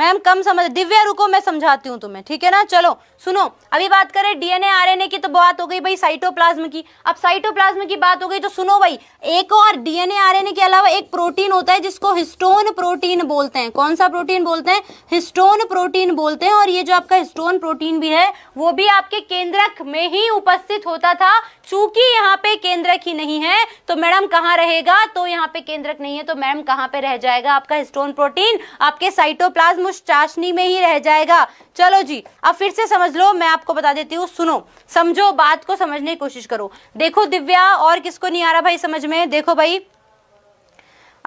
मैम कम समझ दिव्या रुको मैं समझाती हूँ तुम्हें ठीक है ना चलो सुनो अभी बात करें डीएनए आरएनए की तो बात हो गई भाई साइटोप्लाज्म की अब साइटोप्लाज्म की बात हो गई तो सुनो भाई एक और डीएनए आरएनए के अलावा एक प्रोटीन होता है जिसको हिस्टोन प्रोटीन बोलते हैं कौन सा प्रोटीन बोलते हैं हिस्टोन प्रोटीन बोलते हैं और ये जो आपका हिस्टोन प्रोटीन भी है वो भी आपके केंद्रक में ही उपस्थित होता था चूंकि यहाँ पे केंद्रक ही नहीं है तो मैडम कहाँ रहेगा तो यहाँ पे केंद्रक नहीं है तो मैडम कहाँ पे रह जाएगा आपका स्टोन प्रोटीन आपके साइटोप्लाज्म चाशनी में ही रह जाएगा चलो जी अब फिर से समझ लो मैं आपको बता देती हूँ सुनो समझो बात को समझने की कोशिश करो देखो दिव्या और किसको नहीं आ रहा भाई समझ में देखो भाई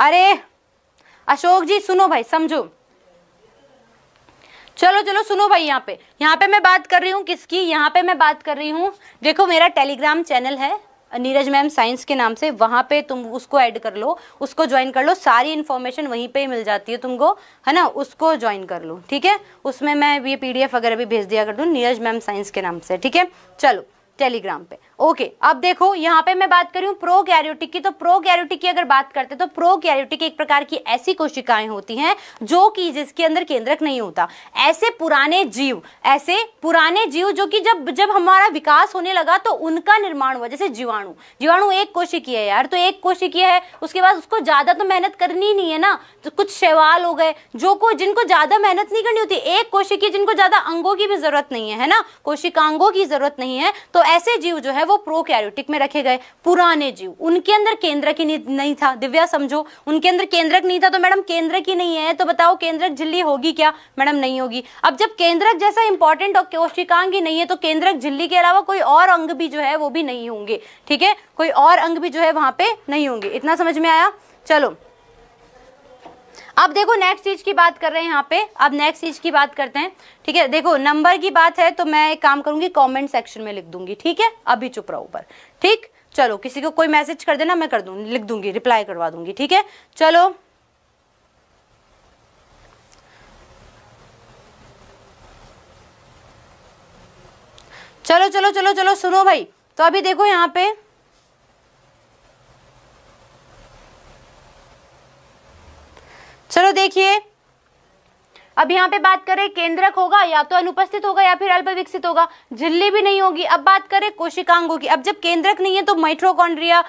अरे अशोक जी सुनो भाई समझो चलो चलो सुनो भाई यहाँ पे यहाँ पे मैं बात कर रही हूँ किसकी यहाँ पे मैं बात कर रही हूँ देखो मेरा टेलीग्राम चैनल है नीरज मैम साइंस के नाम से वहाँ पे तुम उसको ऐड कर लो उसको ज्वाइन कर लो सारी इन्फॉर्मेशन वहीं पे ही मिल जाती है तुमको है ना उसको ज्वाइन कर लो ठीक है उसमें मैं ये पीडीएफ वगैरह भी भेज दिया कर दूँ नीरज मैम साइंस के नाम से ठीक है चलो टेलीग्राम पे ओके अब देखो यहाँ पे मैं बात करूँ प्रो कैरियोटिक की तो प्रो कैरियोटिक की अगर बात करते तो प्रो कैरियोटिक एक प्रकार की ऐसी कोशिकाएं होती हैं जो कि जिसके अंदर केंद्रक नहीं होता ऐसे पुराने जीव ऐसे पुराने जीव जो कि जब जब हमारा विकास होने लगा तो उनका निर्माण हुआ जैसे जीवाणु जीवाणु एक कोशिकीय है यार तो एक कोशिकीय है उसके बाद उसको ज्यादा तो मेहनत करनी नहीं है ना तो कुछ शैवाल हो गए जो को जिनको ज्यादा मेहनत नहीं करनी होती एक कोशिकीय जिनको ज्यादा अंगों की भी जरूरत नहीं है ना कोशिकांगों की जरूरत नहीं है तो ऐसे जीव जो है वो प्रोकैरियोटिक में रखे गए पुराने जीव उनके अंदर केंद्रक ही नहीं था दिव्या समझो उनके अंदर केंद्रक नहीं था तो मैडम केंद्रक ही नहीं है तो बताओ केंद्रक झिल्ली होगी क्या मैडम नहीं होगी अब जब केंद्रक जैसा इंपॉर्टेंट और कोशिकांग ही नहीं है तो केंद्रक झिल्ली के अलावा कोई और अंग भी जो है वो भी नहीं होंगे ठीक है कोई और अंग भी जो है वहां पे नहीं होंगे इतना समझ में आया चलो अब देखो नेक्स्ट चीज की बात कर रहे हैं यहाँ पे अब नेक्स्ट चीज की बात करते हैं ठीक है देखो नंबर की बात है तो मैं एक काम करूंगी कमेंट सेक्शन में लिख दूंगी ठीक है अभी चुप रहो ऊपर ठीक चलो किसी को कोई मैसेज कर देना मैं कर दूंगी लिख दूंगी रिप्लाई करवा दूंगी ठीक है चलो चलो चलो चलो चलो सुनो भाई तो अभी देखो यहाँ पे चलो देखिए अब यहाँ पे बात करें केंद्रक होगा या तो अनुपस्थित होगा या फिर अल्प विकसित होगा झिल्ली भी नहीं होगी अब बात करें कोशिकांगों की अब जब केंद्रक नहीं है तो माइट्रोकॉन्ड्रिया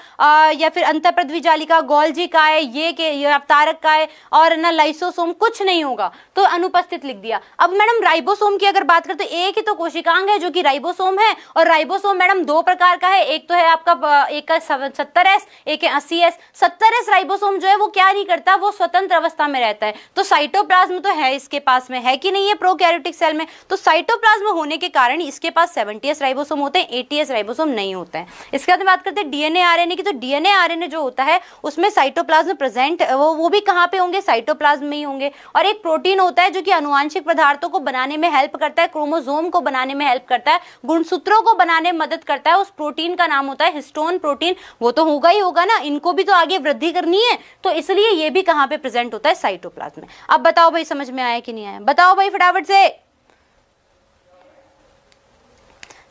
या फिर जालिका गोल्जी का है ये के ये अवतारक का है और ना लाइसोसोम कुछ नहीं होगा तो अनुपस्थित लिख दिया अब मैडम राइबोसोम की अगर बात करें तो एक ही तो कोशिकांग है जो कि राइबोसोम है और राइबोसोम मैडम दो प्रकार का है एक तो है आपका एक का सत्तर एस एक है अस्सी एस सत्तर एस राइबोसोम जो है वो क्या नहीं करता वो स्वतंत्र अवस्था में रहता है तो साइटोप्लाज्म तो है इसके पास में है कि नहीं है प्रोकैरियोटिक सेल में तो साइटोप्लाज्म होने के कारण इसके पास 70s राइबोसोम होते हैं 80s राइबोसोम नहीं होते हैं इसके बाद बात करते हैं डीएनए आरएनए की तो डीएनए आरएनए जो होता है उसमें साइटोप्लाज्म प्रेजेंट वो वो भी कहां पे होंगे साइटोप्लाज्म में ही होंगे और एक प्रोटीन होता है जो कि अनुवांशिक पदार्थों को बनाने में हेल्प करता है क्रोमोजोम को बनाने में हेल्प करता है गुणसूत्रों को बनाने में मदद करता है उस प्रोटीन का नाम होता है हिस्टोन प्रोटीन वो तो होगा ही होगा ना इनको भी तो आगे वृद्धि करनी है तो इसलिए ये भी कहां पे प्रेजेंट होता है साइटोप्लाज्म में अब बताओ भाई समझ में आया कि नहीं आया बताओ भाई फटाफट से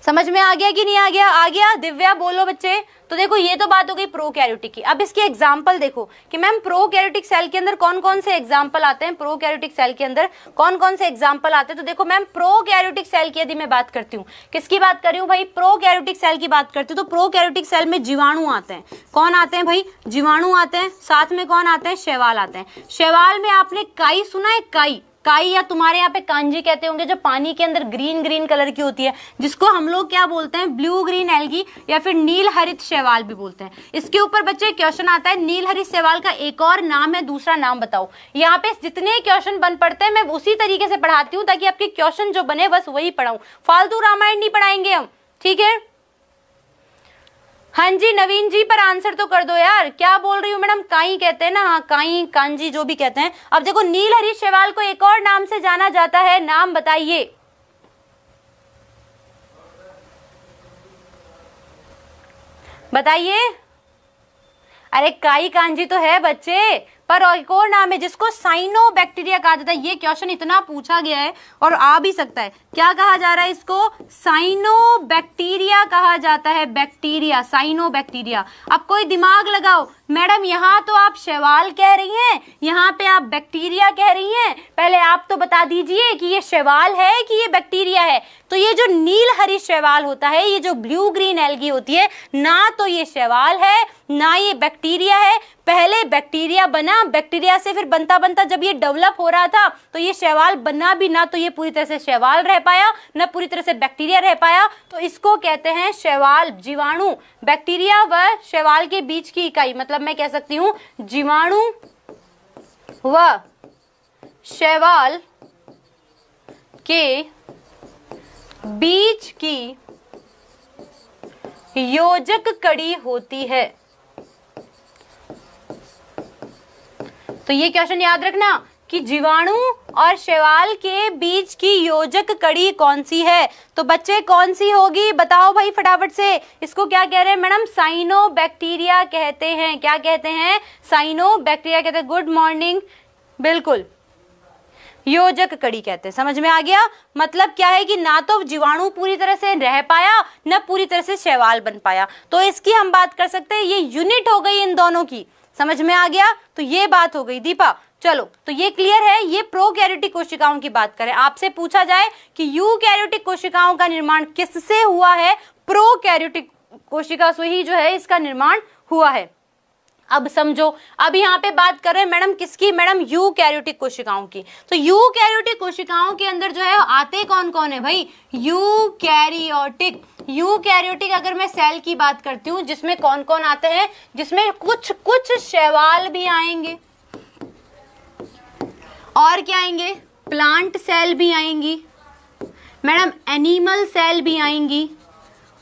समझ में आ गया कि नहीं आ गया आ गया दिव्या बोलो बच्चे तो देखो ये तो बात हो गई प्रो कैरोटिक की अब इसकी एग्जाम्पल देखो कि मैम प्रो कैरोटिक सेल के अंदर कौन कौन से एग्जाम्पल आते हैं प्रो कैरोटिक सेल के अंदर कौन कौन से एग्जाम्पल आते हैं तो देखो मैम प्रो कैरोटिक सेल की यदि मैं बात करती हूँ किसकी बात कर रही हूँ भाई प्रो कैरोटिक सेल की बात करती हूँ तो प्रो कैरोटिक सेल में जीवाणु आते हैं कौन आते हैं भाई जीवाणु आते हैं साथ में कौन आते हैं शैवाल आते हैं शैवाल में आपने काई सुना है काई काई या तुम्हारे यहाँ पे कांजी कहते होंगे जो पानी के अंदर ग्रीन ग्रीन कलर की होती है जिसको हम लोग क्या बोलते हैं ब्लू ग्रीन एल्गी या फिर नील हरित शैवाल भी बोलते हैं इसके ऊपर बच्चे क्वेश्चन आता है नील हरित शैवाल का एक और नाम है दूसरा नाम बताओ यहाँ पे जितने क्वेश्चन बन पड़ते हैं मैं उसी तरीके से पढ़ाती हूँ ताकि आपके क्वेश्चन जो बने बस वही पढ़ाऊँ फालतू रामायण नहीं पढ़ाएंगे हम ठीक है हाँ जी नवीन जी पर आंसर तो कर दो यार क्या बोल रही हूँ मैडम काई कहते हैं ना हाँ काई कांजी जो भी कहते हैं अब देखो नील हरीश शेवाल को एक और नाम से जाना जाता है नाम बताइए बताइए अरे काई कांजी तो है बच्चे पर एक और नाम है जिसको साइनो बैक्टीरिया कहा जाता है ये क्वेश्चन इतना पूछा गया है और आ भी सकता है क्या कहा जा रहा है इसको साइनो बैक्टीरिया कहा जाता है बैक्टीरिया साइनो बैक्टीरिया अब कोई दिमाग लगाओ मैडम यहाँ तो आप शैवाल कह रही हैं यहाँ पे आप बैक्टीरिया कह रही हैं पहले आप तो बता दीजिए कि ये शैवाल है कि ये बैक्टीरिया है तो ये जो नील हरी शैवाल होता है ये जो ब्लू ग्रीन एलगी होती है ना तो ये शैवाल है ना ये बैक्टीरिया है पहले बैक्टीरिया बना बैक्टीरिया से फिर बनता बनता जब ये डेवलप हो रहा था तो ये शैवाल बना भी ना तो ये पूरी तरह से शैवाल रह पाया ना पूरी तरह से बैक्टीरिया रह पाया तो इसको कहते हैं शैवाल जीवाणु बैक्टीरिया व शैवाल के बीच की इकाई मतलब मैं कह सकती हूँ जीवाणु व शैवाल के बीच की योजक कड़ी होती है तो ये क्वेश्चन याद रखना कि जीवाणु और शैवाल के बीच की योजक कड़ी कौन सी है तो बच्चे कौन सी होगी बताओ भाई फटाफट से इसको क्या कह रहे हैं मैडम साइनो बैक्टीरिया कहते हैं क्या कहते हैं साइनो बैक्टीरिया कहते हैं गुड मॉर्निंग बिल्कुल योजक कड़ी कहते हैं समझ में आ गया मतलब क्या है कि ना तो जीवाणु पूरी तरह से रह पाया ना पूरी तरह से शैवाल बन पाया तो इसकी हम बात कर सकते हैं ये यूनिट हो गई इन दोनों की समझ में आ गया तो ये बात हो गई दीपा चलो तो ये क्लियर है ये प्रो कैरियोटिक कोशिकाओं की बात करें आपसे पूछा जाए कि यू कैरियोटिक कोशिकाओं का निर्माण किससे हुआ है प्रो कैरियोटिक कोशिका से ही जो है इसका निर्माण हुआ है अब समझो अब यहाँ पे बात कर रहे हैं मैडम किसकी मैडम यू कैरियोटिक कोशिकाओं की तो यू कैरियोटिक कोशिकाओं के अंदर जो है आते कौन कौन है भाई यू कैरियोटिक यू कैरियोटिक अगर मैं सेल की बात करती हूँ जिसमें कौन कौन आते हैं जिसमें कुछ कुछ शैवाल भी आएंगे और क्या आएंगे प्लांट सेल भी आएंगी मैडम एनिमल सेल भी आएंगी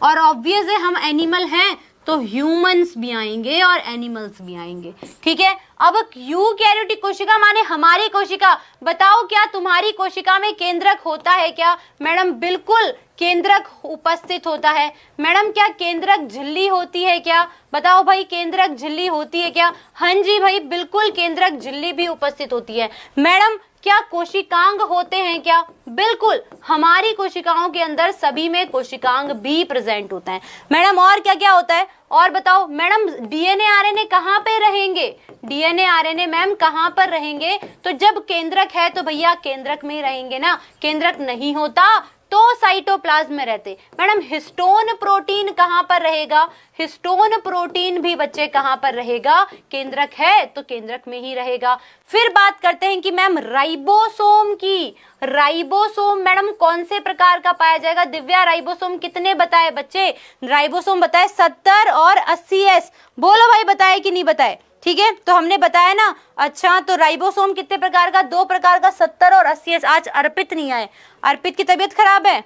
और ऑब्वियस है हम एनिमल हैं तो ह्यूमंस भी आएंगे और एनिमल्स भी आएंगे ठीक है अब यू कैरियोटिक कोशिका माने हमारी कोशिका बताओ क्या तुम्हारी कोशिका में केंद्रक होता है क्या मैडम बिल्कुल केंद्रक उपस्थित होता है मैडम क्या केंद्रक झिल्ली होती है क्या बताओ भाई केंद्रक झिल्ली होती है क्या हाँ जी भाई बिल्कुल केंद्रक झिल्ली भी उपस्थित होती है मैडम क्या कोशिकांग होते हैं क्या बिल्कुल हमारी कोशिकाओं के अंदर सभी में कोशिकांग भी प्रेजेंट होता है मैडम और क्या क्या होता है और बताओ मैडम डीएनए आरएनए कहां पे रहेंगे डीएनए आरएनए मैम कहां पर रहेंगे तो जब केंद्रक है तो भैया केंद्रक में रहेंगे ना केंद्रक नहीं होता तो साइटोप्लाज्म में रहते मैडम हिस्टोन प्रोटीन कहां पर रहेगा हिस्टोन प्रोटीन भी बच्चे कहां पर रहेगा केंद्रक है तो केंद्रक में ही रहेगा फिर बात करते हैं कि मैम राइबोसोम की राइबोसोम मैडम कौन से प्रकार का पाया जाएगा दिव्या राइबोसोम कितने बताए बच्चे राइबोसोम बताए सत्तर और अस्सी एस बोलो भाई बताए कि नहीं बताए ठीक है तो हमने बताया ना अच्छा तो राइबोसोम कितने प्रकार का दो प्रकार का सत्तर और अस्सी आज अर्पित नहीं आए अर्पित की तबीयत खराब है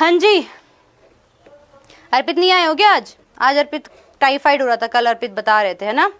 हाँ जी अर्पित नहीं आए हो गया आज आज अर्पित टाइफाइड हो रहा था कल अर्पित बता रहे थे है ना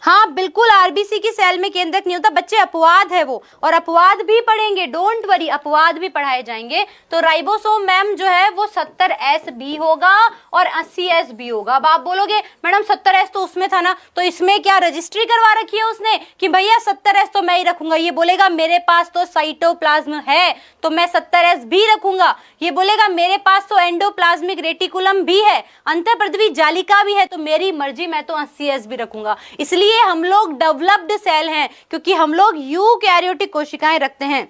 हाँ बिल्कुल आरबीसी की सेल में केंद्रक नहीं होता बच्चे अपवाद है वो और अपवाद भी पढ़ेंगे डोंट वरी अपवाद भी पढ़ाए जाएंगे तो राइबोसोम मैम जो है वो सत्तर एस बी होगा और अस्सी एस बी होगा अब आप बोलोगे मैडम सत्तर एस तो उसमें था ना तो इसमें क्या रजिस्ट्री करवा रखी है उसने कि भैया सत्तर एस तो मैं ही रखूंगा ये बोलेगा मेरे पास तो साइटोप्लाज्म है तो मैं सत्तर एस भी रखूंगा ये बोलेगा मेरे पास तो एंडोप्लाज्मिक रेटिकुलम भी है अंतर जालिका भी है तो मेरी मर्जी मैं तो अस्सी एस भी रखूंगा इसलिए इसलिए हम लोग डेवलप्ड सेल हैं क्योंकि हम लोग यू कैरियोटिक कोशिकाएं रखते हैं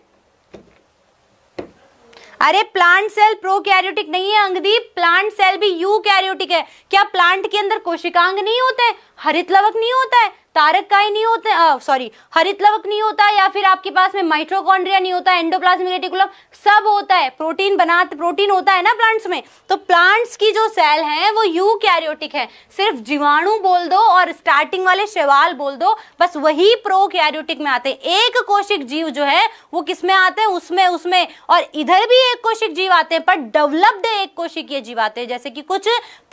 अरे प्लांट सेल प्रो कैरियोटिक नहीं है अंगदीप प्लांट सेल भी यू कैरियोटिक है क्या प्लांट के अंदर कोशिकांग नहीं होते हरित लवक नहीं होता है तारक ही नहीं होते सॉरी हरित लवक नहीं होता या फिर आपके पास में माइट्रोकॉन्ड्रिया नहीं होता एंडोप्लाज्मिक रेटिकुलम सब होता है प्रोटीन बना प्रोटीन होता है ना प्लांट्स में तो प्लांट्स की जो सेल है वो यू कैरियोटिक है सिर्फ जीवाणु बोल दो और स्टार्टिंग वाले शैवाल बोल दो बस वही प्रो कैरियोटिक में आते हैं एक कोशिक जीव जो है वो किसमें आते हैं उसमें उसमें और इधर भी एक कोशिक जीव आते हैं पर डेवलप्ड एक ये जीव आते हैं जैसे कि कुछ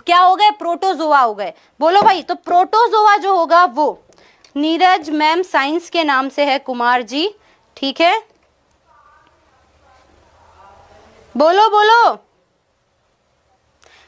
क्या हो गए प्रोटोजोआ हो गए बोलो भाई तो प्रोटोजोआ जो होगा वो नीरज मैम साइंस के नाम से है कुमार जी ठीक है बोलो बोलो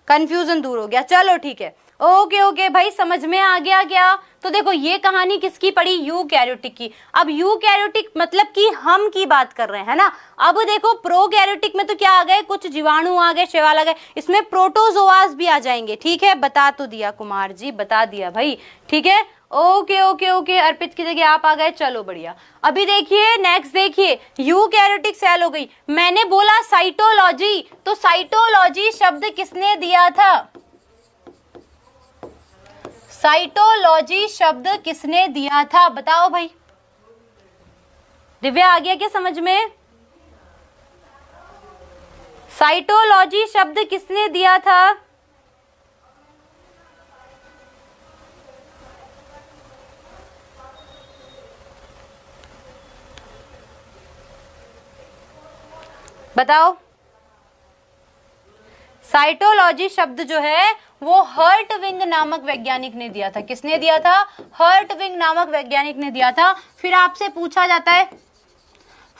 कंफ्यूजन दूर हो गया चलो ठीक है ओके ओके भाई समझ में आ गया क्या तो देखो ये कहानी किसकी पड़ी यू कैरोटिक की अब यू कैरोटिक मतलब कि हम की बात कर रहे हैं है ना अब देखो प्रो कैरोटिक में तो क्या आ गए कुछ जीवाणु आ गए शेवाल आ गए इसमें प्रोटोजोआस भी आ जाएंगे ठीक है बता तो दिया कुमार जी बता दिया भाई ठीक है ओके ओके ओके अर्पित की जगह आप आ गए चलो बढ़िया अभी देखिए नेक्स्ट देखिए यू कैरोटिक सेल हो गई मैंने बोला साइटोलॉजी तो साइटोलॉजी शब्द किसने दिया था साइटोलॉजी शब्द किसने दिया था बताओ भाई दिव्या आ गया क्या समझ में साइटोलॉजी शब्द किसने दिया था बताओ साइटोलॉजी शब्द जो है वो हर्ट विंग नामक वैज्ञानिक ने दिया था किसने दिया था हर्ट विंग नामक वैज्ञानिक ने दिया था फिर आपसे पूछा जाता है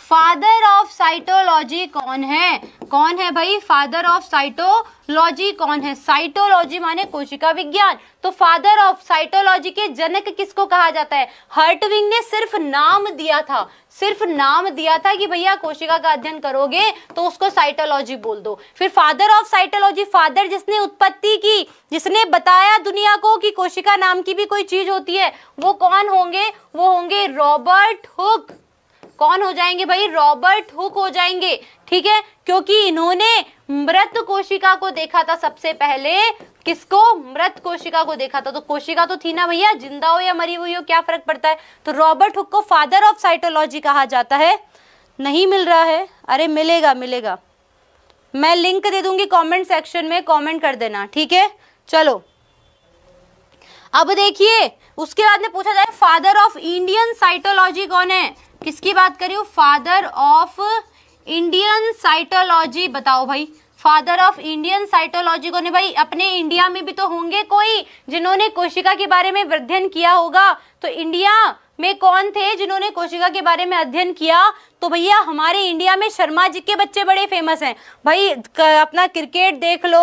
फादर ऑफ साइटोलॉजी कौन है कौन है भाई फादर ऑफ साइटोलॉजी कौन है साइटोलॉजी माने कोशिका विज्ञान तो फादर ऑफ साइटोलॉजी के जनक किसको कहा जाता है हर्टविंग ने सिर्फ नाम दिया था सिर्फ नाम दिया था कि भैया कोशिका का अध्ययन करोगे तो उसको साइटोलॉजी बोल दो फिर फादर ऑफ साइटोलॉजी फादर जिसने उत्पत्ति की जिसने बताया दुनिया को कि कोशिका नाम की भी कोई चीज होती है वो कौन होंगे वो होंगे रॉबर्ट हुक कौन हो जाएंगे भाई रॉबर्ट हुक हो जाएंगे ठीक है क्योंकि इन्होंने मृत कोशिका को देखा था सबसे पहले किसको मृत कोशिका को देखा था तो कोशिका तो थी ना भैया जिंदा हो या मरी हुई हो क्या फर्क पड़ता है तो रॉबर्ट हुक को फादर ऑफ साइटोलॉजी कहा जाता है नहीं मिल रहा है अरे मिलेगा मिलेगा मैं लिंक दे दूंगी कमेंट सेक्शन में कमेंट कर देना ठीक है चलो अब देखिए उसके बाद में पूछा जाए फादर ऑफ इंडियन साइटोलॉजी कौन है किसकी बात करी हूँ फादर ऑफ इंडियन साइटोलॉजी बताओ भाई फादर ऑफ इंडियन साइटोलॉजी को ने भाई अपने इंडिया में भी तो होंगे कोई जिन्होंने कोशिका के बारे में अध्ययन किया होगा तो इंडिया में कौन थे जिन्होंने कोशिका के बारे में अध्ययन किया तो भैया हमारे इंडिया में शर्मा जी के बच्चे बड़े फेमस हैं भाई अपना क्रिकेट देख लो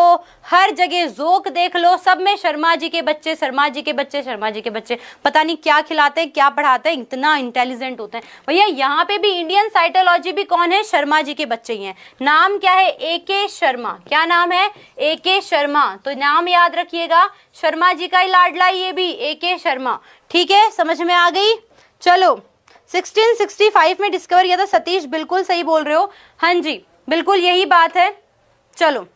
हर जगह जोक देख लो सब में शर्मा जी के बच्चे शर्मा जी के बच्चे शर्मा जी के बच्चे पता नहीं क्या खिलाते हैं क्या पढ़ाते हैं इतना इंटेलिजेंट होते हैं भैया यहाँ पे भी इंडियन साइटोलॉजी भी कौन है शर्मा जी के बच्चे ही हैं नाम क्या है ए के शर्मा क्या नाम है ए के शर्मा तो नाम याद रखिएगा शर्मा जी का ही लाडला ये भी ए के शर्मा ठीक है समझ में आ गई चलो 1665 में डिस्कवर किया था सतीश बिल्कुल सही बोल रहे हो हाँ जी बिल्कुल यही बात है चलो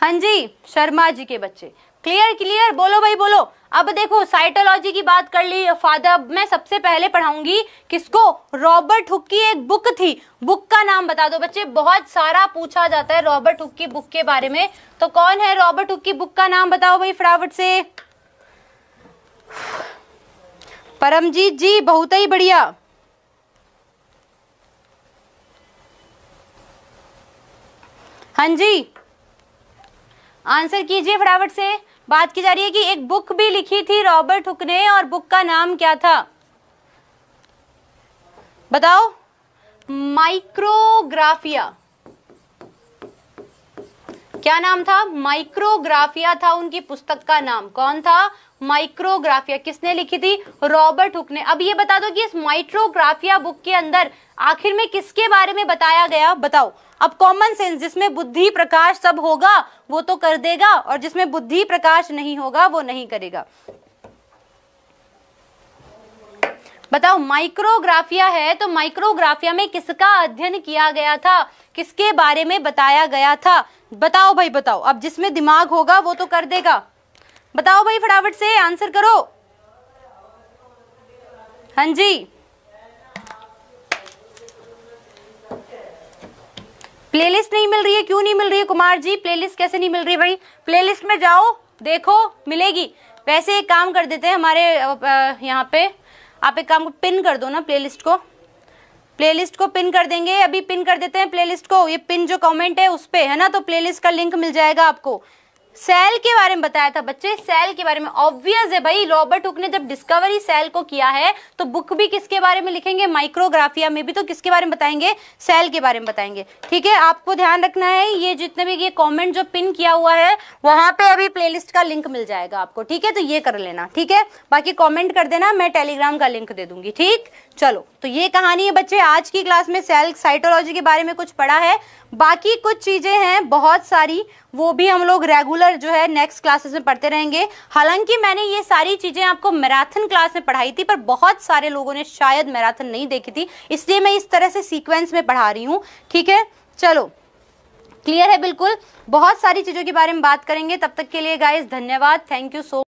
हाँ जी शर्मा जी के बच्चे क्लियर क्लियर बोलो भाई बोलो अब देखो साइटोलॉजी की बात कर ली फादर मैं सबसे पहले पढ़ाऊंगी किसको रॉबर्ट हुक की एक बुक थी बुक का नाम बता दो बच्चे बहुत सारा पूछा जाता है रॉबर्ट हुक की बुक के बारे में तो कौन है रॉबर्ट हुक की बुक का नाम बताओ भाई फटाफट से परमजीत जी बहुत ही बढ़िया हाँ जी आंसर कीजिए फटाफट से बात की जा रही है कि एक बुक भी लिखी थी रॉबर्ट हुक ने और बुक का नाम क्या था बताओ माइक्रोग्राफिया क्या नाम था माइक्रोग्राफिया था उनकी पुस्तक का नाम कौन था माइक्रोग्राफिया किसने लिखी थी रॉबर्ट हुक ने अब ये बता दो कि इस माइक्रोग्राफिया बुक के अंदर आखिर में किसके बारे में बताया गया बताओ अब कॉमन सेंस जिसमें बुद्धि प्रकाश सब होगा वो तो कर देगा और जिसमें बुद्धि प्रकाश नहीं होगा वो नहीं करेगा बताओ माइक्रोग्राफिया है तो माइक्रोग्राफिया में किसका अध्ययन किया गया था किसके बारे में बताया गया था बताओ भाई बताओ अब जिसमें दिमाग होगा वो तो कर देगा बताओ भाई फटाफट से आंसर करो हाँ जी प्लेलिस्ट नहीं मिल रही है क्यों नहीं मिल रही है कुमार जी प्लेलिस्ट कैसे नहीं मिल रही भाई प्लेलिस्ट में जाओ देखो मिलेगी वैसे एक काम कर देते हैं हमारे यहाँ पे आप एक काम को पिन कर दो ना प्लेलिस्ट को प्लेलिस्ट को पिन कर देंगे अभी पिन कर देते हैं प्लेलिस्ट को ये पिन जो कमेंट है उस पर है ना तो प्लेलिस्ट का लिंक मिल जाएगा आपको सेल के बारे में बताया था बच्चे सेल के बारे में ऑब्वियस है भाई रॉबर्ट हुक ने जब डिस्कवरी सेल को किया है तो बुक भी किसके बारे में लिखेंगे माइक्रोग्राफिया में भी तो किसके बारे में बताएंगे सेल के बारे में बताएंगे ठीक है आपको ध्यान रखना है ये जितने भी ये कॉमेंट जो पिन किया हुआ है वहां पे अभी प्ले का लिंक मिल जाएगा आपको ठीक है तो ये कर लेना ठीक है बाकी कॉमेंट कर देना मैं टेलीग्राम का लिंक दे दूंगी ठीक चलो तो ये कहानी है बच्चे आज की क्लास में सेल साइटोलॉजी के बारे में कुछ पढ़ा है बाकी कुछ चीज़ें हैं बहुत सारी वो भी हम लोग रेगुलर जो है नेक्स्ट क्लासेस में पढ़ते रहेंगे हालांकि मैंने ये सारी चीज़ें आपको मैराथन क्लास में पढ़ाई थी पर बहुत सारे लोगों ने शायद मैराथन नहीं देखी थी इसलिए मैं इस तरह से सीक्वेंस में पढ़ा रही हूँ ठीक है चलो क्लियर है बिल्कुल बहुत सारी चीज़ों के बारे में बात करेंगे तब तक के लिए गाइज धन्यवाद थैंक यू सो